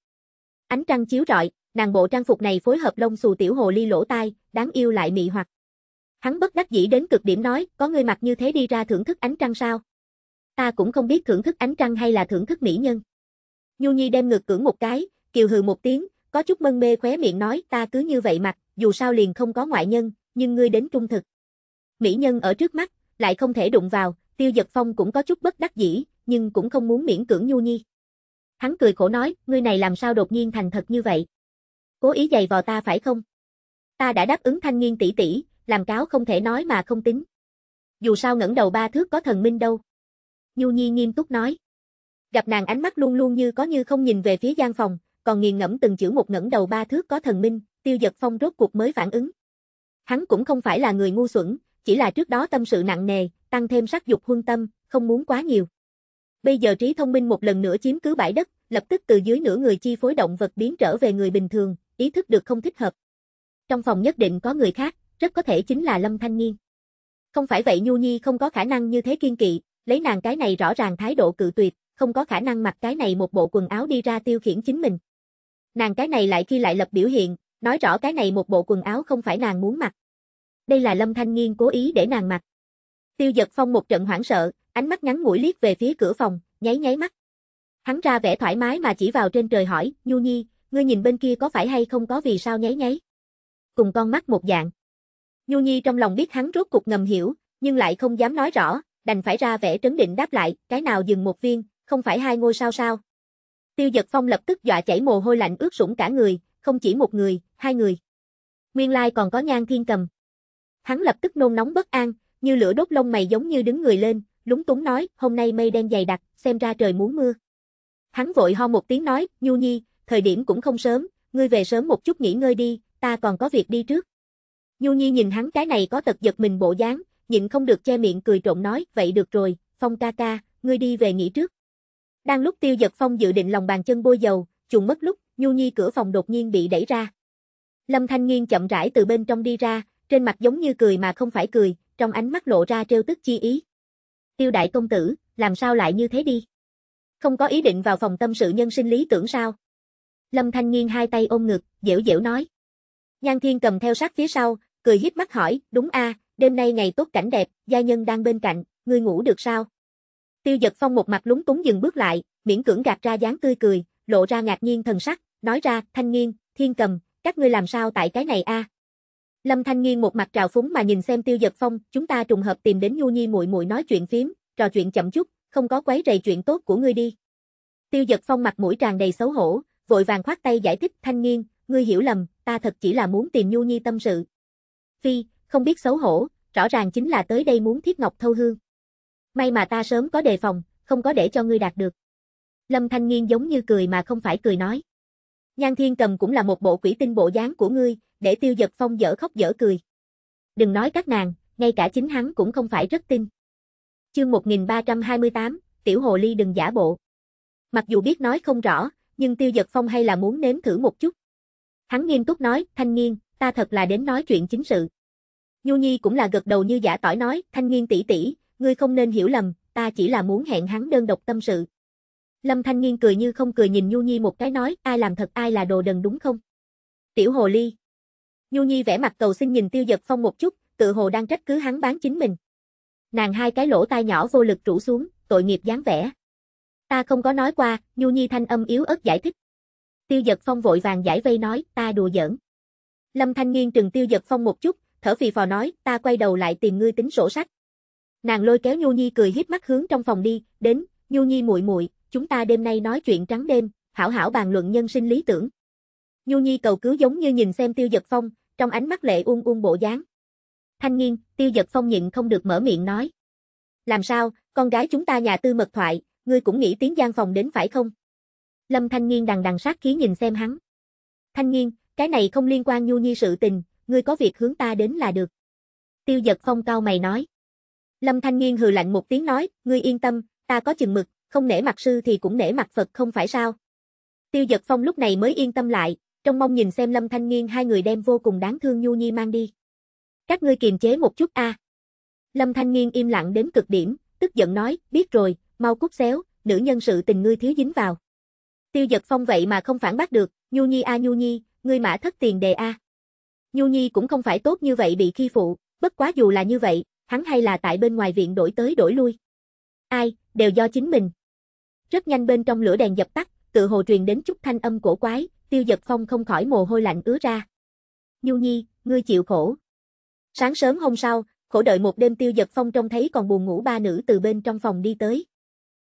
Ánh trăng chiếu rọi, nàng bộ trang phục này phối hợp lông xù tiểu hồ ly lỗ tai, đáng yêu lại mị hoặc. Hắn bất đắc dĩ đến cực điểm nói, có người mặc như thế đi ra thưởng thức ánh trăng sao? Ta cũng không biết thưởng thức ánh trăng hay là thưởng thức mỹ nhân. Nhu Nhi đem ngực cưỡng một cái, kiều hừ một tiếng, có chút mân mê khóe miệng nói, ta cứ như vậy mặc, dù sao liền không có ngoại nhân, nhưng ngươi đến trung thực. Mỹ nhân ở trước mắt, lại không thể đụng vào, tiêu giật phong cũng có chút bất đắc dĩ, nhưng cũng không muốn miễn cưỡng nhu nhi. Hắn cười khổ nói, ngươi này làm sao đột nhiên thành thật như vậy? Cố ý giày vò ta phải không? Ta đã đáp ứng thanh nghiên tỷ tỷ, làm cáo không thể nói mà không tính. Dù sao ngẩng đầu ba thước có thần minh đâu. Nhu Nhi nghiêm túc nói. Gặp nàng ánh mắt luôn luôn như có như không nhìn về phía gian phòng, còn nghiền ngẫm từng chữ một ngẩng đầu ba thước có thần minh, tiêu giật phong rốt cuộc mới phản ứng. Hắn cũng không phải là người ngu xuẩn, chỉ là trước đó tâm sự nặng nề, tăng thêm sắc dục huân tâm, không muốn quá nhiều. Bây giờ trí thông minh một lần nữa chiếm cứ bãi đất, lập tức từ dưới nửa người chi phối động vật biến trở về người bình thường, ý thức được không thích hợp. Trong phòng nhất định có người khác, rất có thể chính là Lâm Thanh Nghiên. Không phải vậy Nhu Nhi không có khả năng như thế kiên kỵ, lấy nàng cái này rõ ràng thái độ cự tuyệt, không có khả năng mặc cái này một bộ quần áo đi ra tiêu khiển chính mình. Nàng cái này lại khi lại lập biểu hiện, nói rõ cái này một bộ quần áo không phải nàng muốn mặc đây là Lâm Thanh Nghiên cố ý để nàng mặc. Tiêu Dật Phong một trận hoảng sợ, ánh mắt ngắn ngủi liếc về phía cửa phòng, nháy nháy mắt. Hắn ra vẻ thoải mái mà chỉ vào trên trời hỏi, "Nhu Nhi, ngươi nhìn bên kia có phải hay không có vì sao nháy nháy?" Cùng con mắt một dạng. Nhu Nhi trong lòng biết hắn rốt cục ngầm hiểu, nhưng lại không dám nói rõ, đành phải ra vẻ trấn định đáp lại, "Cái nào dừng một viên, không phải hai ngôi sao sao?" Tiêu Dật Phong lập tức dọa chảy mồ hôi lạnh ướt sũng cả người, không chỉ một người, hai người. Nguyên lai còn có Nhan Thiên Cầm. Hắn lập tức nôn nóng bất an, như lửa đốt lông mày giống như đứng người lên, lúng túng nói, hôm nay mây đen dày đặc, xem ra trời muốn mưa. Hắn vội ho một tiếng nói, Nhu Nhi, thời điểm cũng không sớm, ngươi về sớm một chút nghỉ ngơi đi, ta còn có việc đi trước. Nhu Nhi nhìn hắn cái này có tật giật mình bộ dáng, nhịn không được che miệng cười trộn nói, vậy được rồi, Phong ca ca, ngươi đi về nghỉ trước. Đang lúc tiêu giật Phong dự định lòng bàn chân bôi dầu, trùng mất lúc, Nhu Nhi cửa phòng đột nhiên bị đẩy ra. Lâm Thanh Nghiên chậm rãi từ bên trong đi ra, trên mặt giống như cười mà không phải cười, trong ánh mắt lộ ra trêu tức chi ý. Tiêu đại công tử, làm sao lại như thế đi? Không có ý định vào phòng tâm sự nhân sinh lý tưởng sao? Lâm Thanh Nghiên hai tay ôm ngực, dẻo dẻo nói. Nhan Thiên cầm theo sát phía sau, cười hiếp mắt hỏi, đúng a, đêm nay ngày tốt cảnh đẹp, gia nhân đang bên cạnh, ngươi ngủ được sao? Tiêu giật phong một mặt lúng túng dừng bước lại, miễn cưỡng gạt ra dáng tươi cười, lộ ra ngạc nhiên thần sắc, nói ra, Thanh Nghiên, Thiên cầm, các ngươi làm sao tại cái này a? À? Lâm Thanh Nghiên một mặt trào phúng mà nhìn xem Tiêu Dật Phong, chúng ta trùng hợp tìm đến Nhu Nhi muội muội nói chuyện phím, trò chuyện chậm chút, không có quấy rầy chuyện tốt của ngươi đi. Tiêu Dật Phong mặt mũi tràn đầy xấu hổ, vội vàng khoát tay giải thích, Thanh Nghiên, ngươi hiểu lầm, ta thật chỉ là muốn tìm Nhu Nhi tâm sự. Phi, không biết xấu hổ, rõ ràng chính là tới đây muốn thiết ngọc thâu hương. May mà ta sớm có đề phòng, không có để cho ngươi đạt được. Lâm Thanh Nghiên giống như cười mà không phải cười nói. Nhan Thiên Cầm cũng là một bộ quỷ tinh bộ dáng của ngươi, để Tiêu Giật Phong dở khóc dở cười. Đừng nói các nàng, ngay cả chính hắn cũng không phải rất tin. Chương 1328, Tiểu Hồ Ly đừng giả bộ. Mặc dù biết nói không rõ, nhưng Tiêu Giật Phong hay là muốn nếm thử một chút. Hắn nghiêm túc nói, thanh niên, ta thật là đến nói chuyện chính sự. Nhu Nhi cũng là gật đầu như giả tỏi nói, thanh niên tỷ tỷ, ngươi không nên hiểu lầm, ta chỉ là muốn hẹn hắn đơn độc tâm sự. Lâm Thanh Nghiên cười như không cười nhìn Nhu Nhi một cái nói, ai làm thật ai là đồ đần đúng không? Tiểu Hồ Ly. Nhu Nhi vẽ mặt cầu xin nhìn Tiêu Giật Phong một chút, tự hồ đang trách cứ hắn bán chính mình. Nàng hai cái lỗ tai nhỏ vô lực rủ xuống, tội nghiệp dáng vẻ. Ta không có nói qua, Nhu Nhi thanh âm yếu ớt giải thích. Tiêu Giật Phong vội vàng giải vây nói, ta đùa giỡn. Lâm Thanh Nghiên trừng Tiêu Giật Phong một chút, thở phì phò nói, ta quay đầu lại tìm ngươi tính sổ sách. Nàng lôi kéo Nhu Nhi cười híp mắt hướng trong phòng đi, đến, Nhu Nhi muội muội, chúng ta đêm nay nói chuyện trắng đêm, hảo hảo bàn luận nhân sinh lý tưởng. Nhu Nhi cầu cứu giống như nhìn xem Tiêu Dật Phong, trong ánh mắt lệ uông uông bộ dáng. Thanh niên, Tiêu Dật Phong nhịn không được mở miệng nói. Làm sao, con gái chúng ta nhà tư mật thoại, ngươi cũng nghĩ tiếng gian phòng đến phải không? Lâm Thanh Nghiên đằng đằng sát khí nhìn xem hắn. Thanh Nghiên, cái này không liên quan Nhu Nhi sự tình, ngươi có việc hướng ta đến là được. Tiêu Dật Phong cao mày nói. Lâm Thanh Nghiên hừ lạnh một tiếng nói, ngươi yên tâm, ta có chừng mực, không nể mặt sư thì cũng nể mặt Phật không phải sao. Tiêu giật phong lúc này mới yên tâm lại, trong mong nhìn xem Lâm Thanh Nghiên hai người đem vô cùng đáng thương Nhu Nhi mang đi. Các ngươi kiềm chế một chút a. À. Lâm Thanh Nghiên im lặng đến cực điểm, tức giận nói, biết rồi, mau cút xéo, nữ nhân sự tình ngươi thiếu dính vào. Tiêu giật phong vậy mà không phản bác được, Nhu Nhi a à, Nhu Nhi, ngươi mã thất tiền đề a. À. Nhu Nhi cũng không phải tốt như vậy bị khi phụ, bất quá dù là như vậy, hắn hay là tại bên ngoài viện đổi tới đổi lui. Ai, đều do chính mình. Rất nhanh bên trong lửa đèn dập tắt, tự hồ truyền đến chút thanh âm cổ quái, tiêu giật phong không khỏi mồ hôi lạnh ứa ra. Nhu nhi, ngươi chịu khổ. Sáng sớm hôm sau, khổ đợi một đêm tiêu giật phong trông thấy còn buồn ngủ ba nữ từ bên trong phòng đi tới.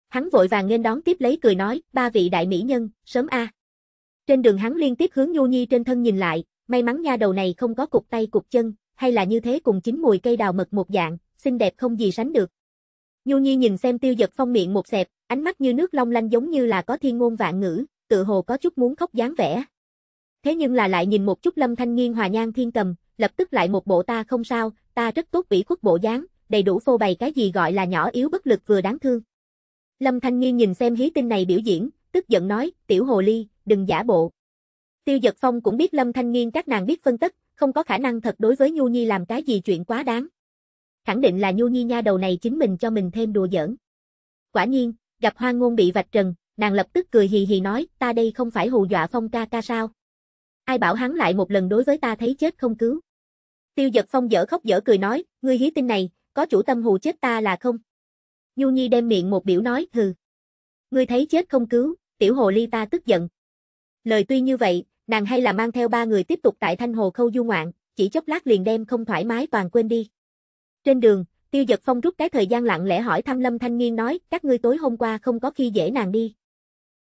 Hắn vội vàng nên đón tiếp lấy cười nói, ba vị đại mỹ nhân, sớm a. Trên đường hắn liên tiếp hướng Nhu Nhi trên thân nhìn lại, may mắn nha đầu này không có cục tay cục chân, hay là như thế cùng chính mùi cây đào mật một dạng, xinh đẹp không gì sánh được. Nhu Nhi nhìn xem tiêu giật phong miệng một xẹp, ánh mắt như nước long lanh giống như là có thiên ngôn vạn ngữ, tự hồ có chút muốn khóc dáng vẻ. Thế nhưng là lại nhìn một chút lâm thanh nghiên hòa nhan thiên cầm, lập tức lại một bộ ta không sao, ta rất tốt vĩ khuất bộ dáng, đầy đủ phô bày cái gì gọi là nhỏ yếu bất lực vừa đáng thương. Lâm thanh nghiên nhìn xem hí tinh này biểu diễn, tức giận nói, tiểu hồ ly, đừng giả bộ. Tiêu giật phong cũng biết lâm thanh nghiên các nàng biết phân tích, không có khả năng thật đối với Nhu Nhi làm cái gì chuyện quá đáng khẳng định là Nhu Nhi nha đầu này chính mình cho mình thêm đùa giỡn. Quả nhiên, gặp Hoa Ngôn bị vạch trần, nàng lập tức cười hì hì nói, ta đây không phải hù dọa Phong ca ca sao? Ai bảo hắn lại một lần đối với ta thấy chết không cứu? Tiêu giật Phong dở khóc dở cười nói, ngươi hí tin này, có chủ tâm hù chết ta là không? Nhu Nhi đem miệng một biểu nói, hừ. Ngươi thấy chết không cứu, tiểu hồ ly ta tức giận. Lời tuy như vậy, nàng hay là mang theo ba người tiếp tục tại Thanh Hồ Khâu du ngoạn, chỉ chốc lát liền đem không thoải mái toàn quên đi. Trên đường, tiêu giật phong rút cái thời gian lặng lẽ hỏi thăm lâm thanh niên nói, các ngươi tối hôm qua không có khi dễ nàng đi.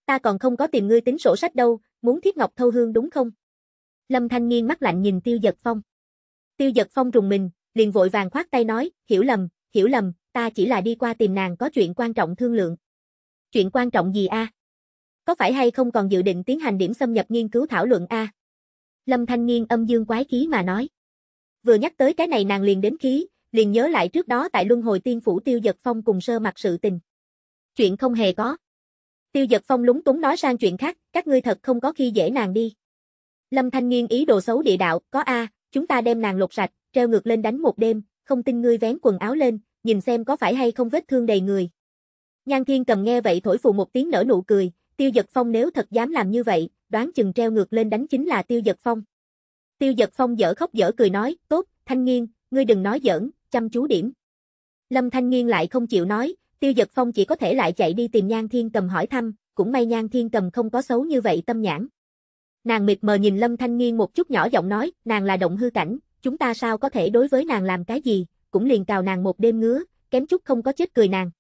Ta còn không có tìm ngươi tính sổ sách đâu, muốn thiết ngọc thâu hương đúng không? Lâm thanh niên mắt lạnh nhìn tiêu giật phong. Tiêu giật phong trùng mình, liền vội vàng khoát tay nói, hiểu lầm, hiểu lầm, ta chỉ là đi qua tìm nàng có chuyện quan trọng thương lượng. Chuyện quan trọng gì a? Có phải hay không còn dự định tiến hành điểm xâm nhập nghiên cứu thảo luận a? Lâm Thanh Nghiên âm dương quái khí mà nói. Vừa nhắc tới cái này nàng liền đến khí, liền nhớ lại trước đó tại luân hồi tiên phủ tiêu giật phong cùng sơ mặt sự tình. Chuyện không hề có. Tiêu giật phong lúng túng nói sang chuyện khác, các ngươi thật không có khi dễ nàng đi. Lâm Thanh Nghiên ý đồ xấu địa đạo, có A, chúng ta đem nàng lột sạch, treo ngược lên đánh một đêm, không tin ngươi vén quần áo lên, nhìn xem có phải hay không vết thương đầy người. Nhan Thiên cầm nghe vậy thổi phù một tiếng nở nụ cười, Tiêu Giật Phong nếu thật dám làm như vậy, đoán chừng treo ngược lên đánh chính là Tiêu Giật Phong. Tiêu Giật Phong dở khóc dở cười nói, tốt, Thanh Nghiên, ngươi đừng nói giỡn, chăm chú điểm. Lâm Thanh Nghiên lại không chịu nói, Tiêu Giật Phong chỉ có thể lại chạy đi tìm Nhan Thiên Cầm hỏi thăm, cũng may Nhan Thiên Cầm không có xấu như vậy tâm nhãn. Nàng mịt mờ nhìn Lâm Thanh Nghiên một chút nhỏ giọng nói, nàng là động hư cảnh, chúng ta sao có thể đối với nàng làm cái gì, cũng liền cào nàng một đêm ngứa, kém chút không có chết cười nàng.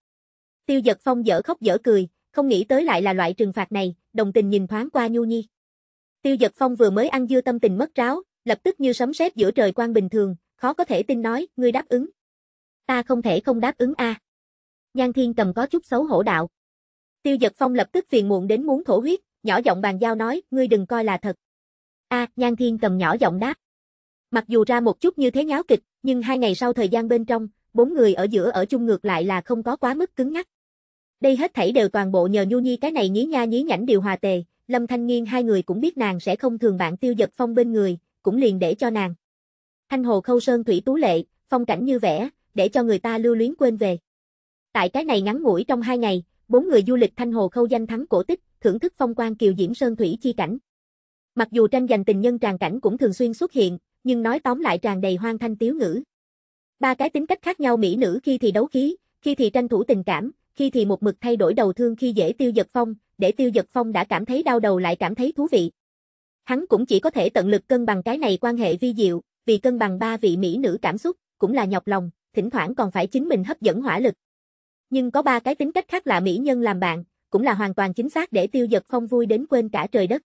Tiêu Giật Phong dở khóc dở cười, không nghĩ tới lại là loại trừng phạt này, đồng tình nhìn thoáng qua Nhu Nhi. Tiêu Giật Phong vừa mới ăn dưa tâm tình mất ráo, lập tức như sấm sét giữa trời quang bình thường, khó có thể tin nói, ngươi đáp ứng. Ta không thể không đáp ứng a. À. Nhan Thiên cầm có chút xấu hổ đạo. Tiêu Dật Phong lập tức phiền muộn đến muốn thổ huyết, nhỏ giọng bàn giao nói, ngươi đừng coi là thật. A, à, Nhan Thiên cầm nhỏ giọng đáp. Mặc dù ra một chút như thế nháo kịch, nhưng hai ngày sau thời gian bên trong, bốn người ở giữa ở chung ngược lại là không có quá mức cứng nhắc. Đây hết thảy đều toàn bộ nhờ Nhu Nhi cái này nhí nha nhí nhảnh điều hòa tề, Lâm Thanh Nghiên hai người cũng biết nàng sẽ không thường bạn Tiêu Dật Phong bên người, cũng liền để cho nàng. Thanh hồ khâu sơn thủy tú lệ, phong cảnh như vẽ, để cho người ta lưu luyến quên về. Tại cái này ngắn ngủi trong hai ngày, bốn người du lịch Thanh hồ khâu danh thắng cổ tích, thưởng thức phong quan kiều diễm sơn thủy chi cảnh. Mặc dù tranh giành tình nhân tràn cảnh cũng thường xuyên xuất hiện, nhưng nói tóm lại tràn đầy hoang thanh tiếu ngữ. Ba cái tính cách khác nhau mỹ nữ khi thì đấu khí, khi thì tranh thủ tình cảm, khi thì một mực thay đổi đầu thương khi dễ tiêu giật phong, để tiêu giật phong đã cảm thấy đau đầu lại cảm thấy thú vị. Hắn cũng chỉ có thể tận lực cân bằng cái này quan hệ vi diệu, vì cân bằng ba vị mỹ nữ cảm xúc, cũng là nhọc lòng, thỉnh thoảng còn phải chính mình hấp dẫn hỏa lực. Nhưng có ba cái tính cách khác là mỹ nhân làm bạn, cũng là hoàn toàn chính xác để tiêu giật phong vui đến quên cả trời đất.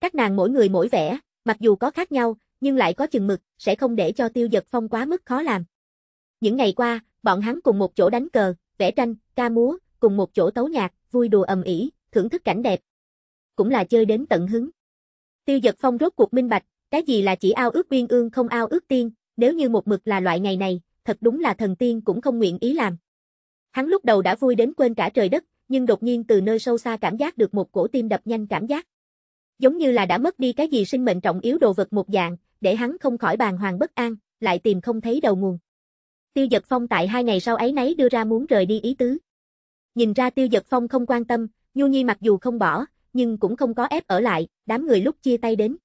Các nàng mỗi người mỗi vẻ, mặc dù có khác nhau, nhưng lại có chừng mực, sẽ không để cho tiêu giật phong quá mức khó làm. Những ngày qua, bọn hắn cùng một chỗ đánh cờ, vẽ tranh, ca múa, cùng một chỗ tấu nhạc, vui đùa ầm ĩ, thưởng thức cảnh đẹp. Cũng là chơi đến tận hứng. Tiêu giật phong rốt cuộc minh bạch, cái gì là chỉ ao ước uyên ương không ao ước tiên, nếu như một mực là loại ngày này, thật đúng là thần tiên cũng không nguyện ý làm. Hắn lúc đầu đã vui đến quên cả trời đất, nhưng đột nhiên từ nơi sâu xa cảm giác được một cổ tim đập nhanh cảm giác. Giống như là đã mất đi cái gì sinh mệnh trọng yếu đồ vật một dạng, để hắn không khỏi bàng hoàng bất an, lại tìm không thấy đầu nguồn. Tiêu Dật Phong tại hai ngày sau ấy nấy đưa ra muốn rời đi ý tứ. Nhìn ra Tiêu Dật Phong không quan tâm, Nhu Nhi mặc dù không bỏ, nhưng cũng không có ép ở lại, đám người lúc chia tay đến.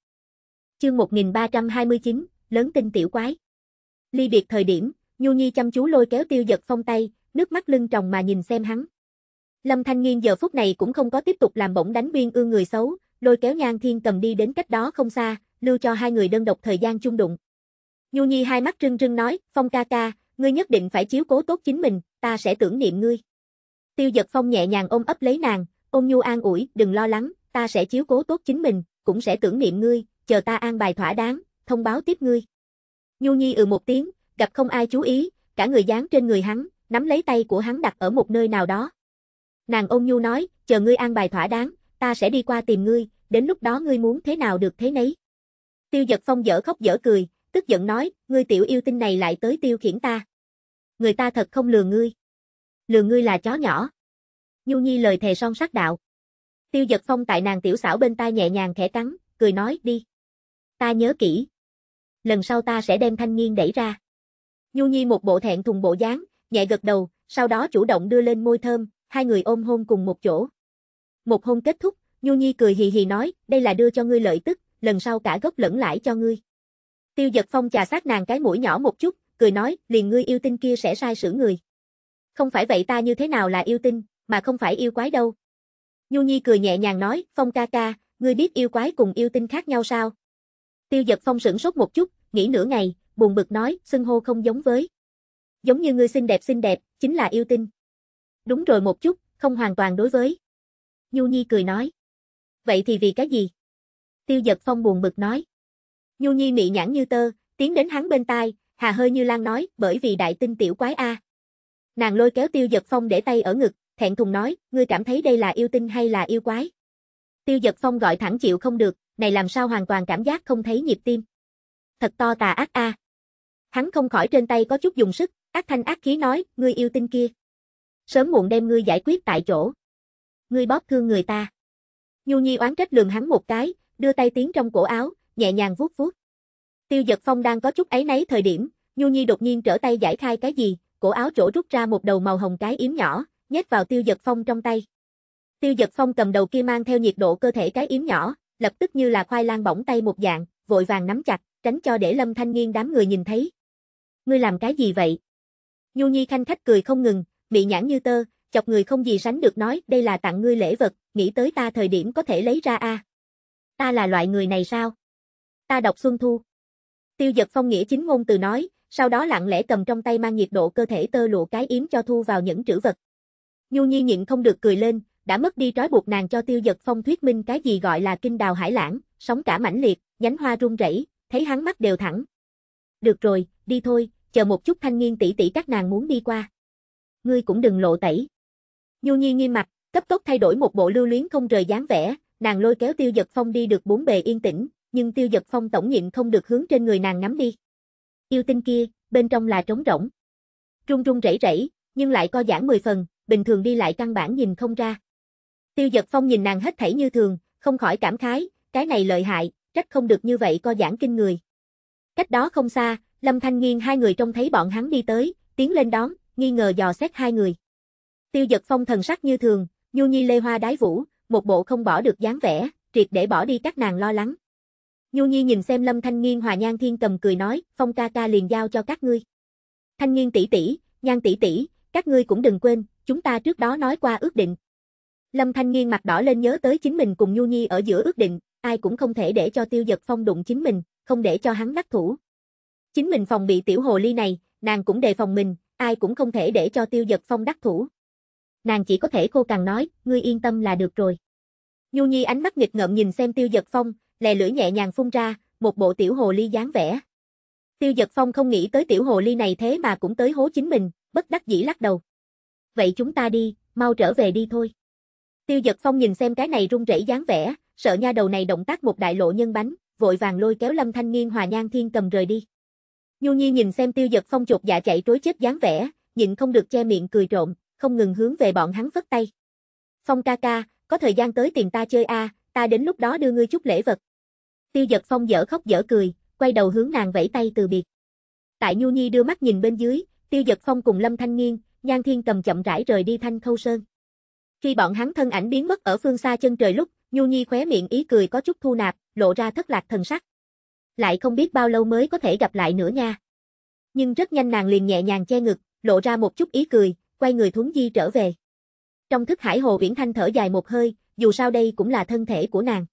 Chương 1329, lớn tinh tiểu quái. Ly biệt thời điểm, Nhu Nhi chăm chú lôi kéo Tiêu Giật Phong tay, nước mắt lưng tròng mà nhìn xem hắn. Lâm Thanh Nghiên giờ phút này cũng không có tiếp tục làm bổng đánh Uyên Ương người xấu, lôi kéo Nhan Thiên Cầm đi đến cách đó không xa, lưu cho hai người đơn độc thời gian chung đụng. Nhu Nhi hai mắt trưng rưng nói, "Phong ca ca, ngươi nhất định phải chiếu cố tốt chính mình, ta sẽ tưởng niệm ngươi." Tiêu giật Phong nhẹ nhàng ôm ấp lấy nàng, ôm Nhu an ủi, "Đừng lo lắng, ta sẽ chiếu cố tốt chính mình, cũng sẽ tưởng niệm ngươi, chờ ta an bài thỏa đáng, thông báo tiếp ngươi. Nhu Nhi ừ một tiếng, gặp không ai chú ý, cả người dán trên người hắn, nắm lấy tay của hắn đặt ở một nơi nào đó. Nàng ôn Nhu nói, chờ ngươi an bài thỏa đáng, ta sẽ đi qua tìm ngươi, đến lúc đó ngươi muốn thế nào được thế nấy. Tiêu giật phong dở khóc dở cười, tức giận nói, ngươi tiểu yêu tinh này lại tới tiêu khiển ta. Người ta thật không lừa ngươi. Lừa ngươi là chó nhỏ. Nhu Nhi lời thề son sắc đạo. Tiêu giật phong tại nàng tiểu xảo bên tai nhẹ nhàng khẽ cắn, cười nói đi ta nhớ kỹ. Lần sau ta sẽ đem thanh niên đẩy ra. Nhu Nhi một bộ thẹn thùng bộ dáng, nhẹ gật đầu, sau đó chủ động đưa lên môi thơm, hai người ôm hôn cùng một chỗ. Một hôn kết thúc, Nhu Nhi cười hì hì nói, đây là đưa cho ngươi lợi tức, lần sau cả gốc lẫn lãi cho ngươi. Tiêu giật phong trà sát nàng cái mũi nhỏ một chút, cười nói, liền ngươi yêu tinh kia sẽ sai sử người. Không phải vậy ta như thế nào là yêu tinh, mà không phải yêu quái đâu. Nhu Nhi cười nhẹ nhàng nói, phong ca ca, ngươi biết yêu quái cùng yêu tinh khác nhau sao? Tiêu giật phong sửng sốt một chút, nghĩ nửa ngày, buồn bực nói, xưng hô không giống với. Giống như ngươi xinh đẹp xinh đẹp, chính là yêu tinh. Đúng rồi một chút, không hoàn toàn đối với. Nhu Nhi cười nói. Vậy thì vì cái gì? Tiêu giật phong buồn bực nói. Nhu Nhi mị nhãn như tơ, tiến đến hắn bên tai, hà hơi như lan nói, bởi vì đại tinh tiểu quái A. Nàng lôi kéo tiêu giật phong để tay ở ngực, thẹn thùng nói, ngươi cảm thấy đây là yêu tinh hay là yêu quái? Tiêu giật phong gọi thẳng chịu không được, này làm sao hoàn toàn cảm giác không thấy nhịp tim. Thật to tà ác a. Hắn không khỏi trên tay có chút dùng sức, ác thanh ác khí nói, ngươi yêu tinh kia. Sớm muộn đem ngươi giải quyết tại chỗ. Ngươi bóp thương người ta. Nhu Nhi oán trách lườm hắn một cái, đưa tay tiến trong cổ áo, nhẹ nhàng vuốt vuốt. Tiêu Dật Phong đang có chút ấy nấy thời điểm, Nhu Nhi đột nhiên trở tay giải khai cái gì, cổ áo chỗ rút ra một đầu màu hồng cái yếm nhỏ, nhét vào Tiêu Dật Phong trong tay. Tiêu Dật Phong cầm đầu kia mang theo nhiệt độ cơ thể cái yếm nhỏ, lập tức như là khoai lang bỏng tay một dạng, vội vàng nắm chặt, tránh cho để Lâm Thanh Nghiên đám người nhìn thấy. Ngươi làm cái gì vậy? Nhu Nhi khanh khách cười không ngừng, mị nhãn như tơ, chọc người không gì sánh được nói, đây là tặng ngươi lễ vật, nghĩ tới ta thời điểm có thể lấy ra a. À. Ta là loại người này sao? Ta đọc Xuân Thu. Tiêu giật phong nghĩa chính ngôn từ nói, sau đó lặng lẽ cầm trong tay mang nhiệt độ cơ thể tơ lụa cái yếm cho thu vào những trữ vật. Nhu Nhi nhịn không được cười lên, đã mất đi trói buộc nàng cho tiêu giật phong thuyết minh cái gì gọi là kinh đào hải lãng, sóng cả mãnh liệt, nhánh hoa rung rẩy, thấy hắn mắt đều thẳng. Được rồi, đi thôi, chờ một chút thanh niên tỷ tỷ các nàng muốn đi qua. Ngươi cũng đừng lộ tẩy. Nhu Nhi nghiêm mặt, cấp tốc thay đổi một bộ lưu luyến không rời dáng vẻ, nàng lôi kéo Tiêu Dật Phong đi được bốn bề yên tĩnh, nhưng Tiêu Dật Phong tổng nhịn không được hướng trên người nàng nắm đi. Yêu tinh kia, bên trong là trống rỗng. Rung rung rẩy rẩy, nhưng lại co giãn mười phần, bình thường đi lại căn bản nhìn không ra. Tiêu giật phong nhìn nàng hết thảy như thường, không khỏi cảm khái, cái này lợi hại, trách không được như vậy co giảng kinh người. Cách đó không xa, Lâm Thanh Nghiên hai người trông thấy bọn hắn đi tới, tiến lên đón, nghi ngờ dò xét hai người. Tiêu giật phong thần sắc như thường, nhu nhi lê hoa đái vũ, một bộ không bỏ được dáng vẻ, triệt để bỏ đi các nàng lo lắng. Nhu nhi nhìn xem Lâm Thanh Nghiên hòa nhan thiên cầm cười nói, phong ca ca liền giao cho các ngươi. Thanh Nghiên tỷ tỷ, nhan tỷ tỷ, các ngươi cũng đừng quên, chúng ta trước đó nói qua ước định, Lâm Thanh Nghiên mặt đỏ lên nhớ tới chính mình cùng Nhu Nhi ở giữa ước định, ai cũng không thể để cho Tiêu Giật Phong đụng chính mình, không để cho hắn đắc thủ. Chính mình phòng bị tiểu hồ ly này, nàng cũng đề phòng mình, ai cũng không thể để cho Tiêu Giật Phong đắc thủ. Nàng chỉ có thể khô càng nói, ngươi yên tâm là được rồi. Nhu Nhi ánh mắt nghịch ngợm nhìn xem Tiêu Giật Phong, lè lưỡi nhẹ nhàng phun ra, một bộ tiểu hồ ly dáng vẻ. Tiêu Giật Phong không nghĩ tới tiểu hồ ly này thế mà cũng tới hố chính mình, bất đắc dĩ lắc đầu. Vậy chúng ta đi, mau trở về đi thôi. Tiêu giật phong nhìn xem cái này run rẩy dáng vẻ, sợ nha đầu này động tác một đại lộ nhân bánh, vội vàng lôi kéo lâm thanh Niên hòa nhan thiên cầm rời đi. Nhu Nhi nhìn xem tiêu giật phong chuột dạ chạy trối chết dáng vẻ, nhịn không được che miệng cười trộm, không ngừng hướng về bọn hắn vất tay. Phong ca ca, có thời gian tới tiền ta chơi a, ta đến lúc đó đưa ngươi chút lễ vật. Tiêu giật phong dở khóc dở cười, quay đầu hướng nàng vẫy tay từ biệt. Tại Nhu Nhi đưa mắt nhìn bên dưới, tiêu giật phong cùng Lâm Thanh Niên, Nhan Thiên cầm chậm rãi rời đi thanh khâu sơn. Khi bọn hắn thân ảnh biến mất ở phương xa chân trời lúc, Nhu Nhi khóe miệng ý cười có chút thu nạp, lộ ra thất lạc thần sắc. Lại không biết bao lâu mới có thể gặp lại nữa nha. Nhưng rất nhanh nàng liền nhẹ nhàng che ngực, lộ ra một chút ý cười, quay người thuấn di trở về. Trong thức hải Hồ Viễn Thanh thở dài một hơi, dù sao đây cũng là thân thể của nàng.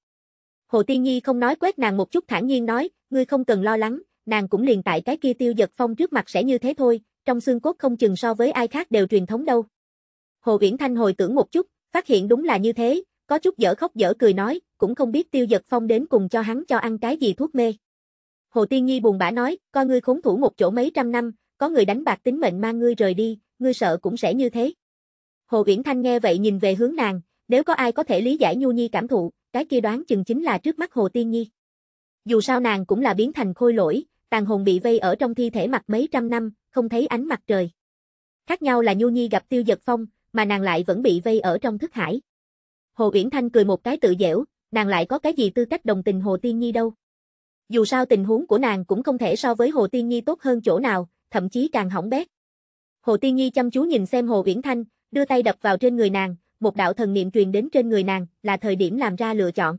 Hồ Tiên Nhi không nói quét nàng một chút thản nhiên nói, ngươi không cần lo lắng, nàng cũng liền tại cái kia tiêu giật phong trước mặt sẽ như thế thôi, trong xương cốt không chừng so với ai khác đều truyền thống đâu. Hồ Uyển Thanh hồi tưởng một chút, phát hiện đúng là như thế, có chút dở khóc dở cười nói, cũng không biết Tiêu Dật Phong đến cùng cho hắn cho ăn cái gì thuốc mê. Hồ Tiên Nhi buồn bã nói, coi ngươi khốn thủ một chỗ mấy trăm năm, có người đánh bạc tính mệnh mang ngươi rời đi, ngươi sợ cũng sẽ như thế. Hồ Uyển Thanh nghe vậy nhìn về hướng nàng, nếu có ai có thể lý giải Nhu Nhi cảm thụ, cái kia đoán chừng chính là trước mắt Hồ Tiên Nhi. Dù sao nàng cũng là biến thành khôi lỗi, tàn hồn bị vây ở trong thi thể mặt mấy trăm năm, không thấy ánh mặt trời. Khác nhau là Nhu Nhi gặp Tiêu Dật Phong, mà nàng lại vẫn bị vây ở trong thức hải. Hồ Uyển Thanh cười một cái tự dễu, nàng lại có cái gì tư cách đồng tình Hồ Tiên Nhi đâu. Dù sao tình huống của nàng cũng không thể so với Hồ Tiên Nhi tốt hơn chỗ nào, thậm chí càng hỏng bét. Hồ Tiên Nhi chăm chú nhìn xem Hồ Uyển Thanh, đưa tay đập vào trên người nàng, một đạo thần niệm truyền đến trên người nàng, là thời điểm làm ra lựa chọn.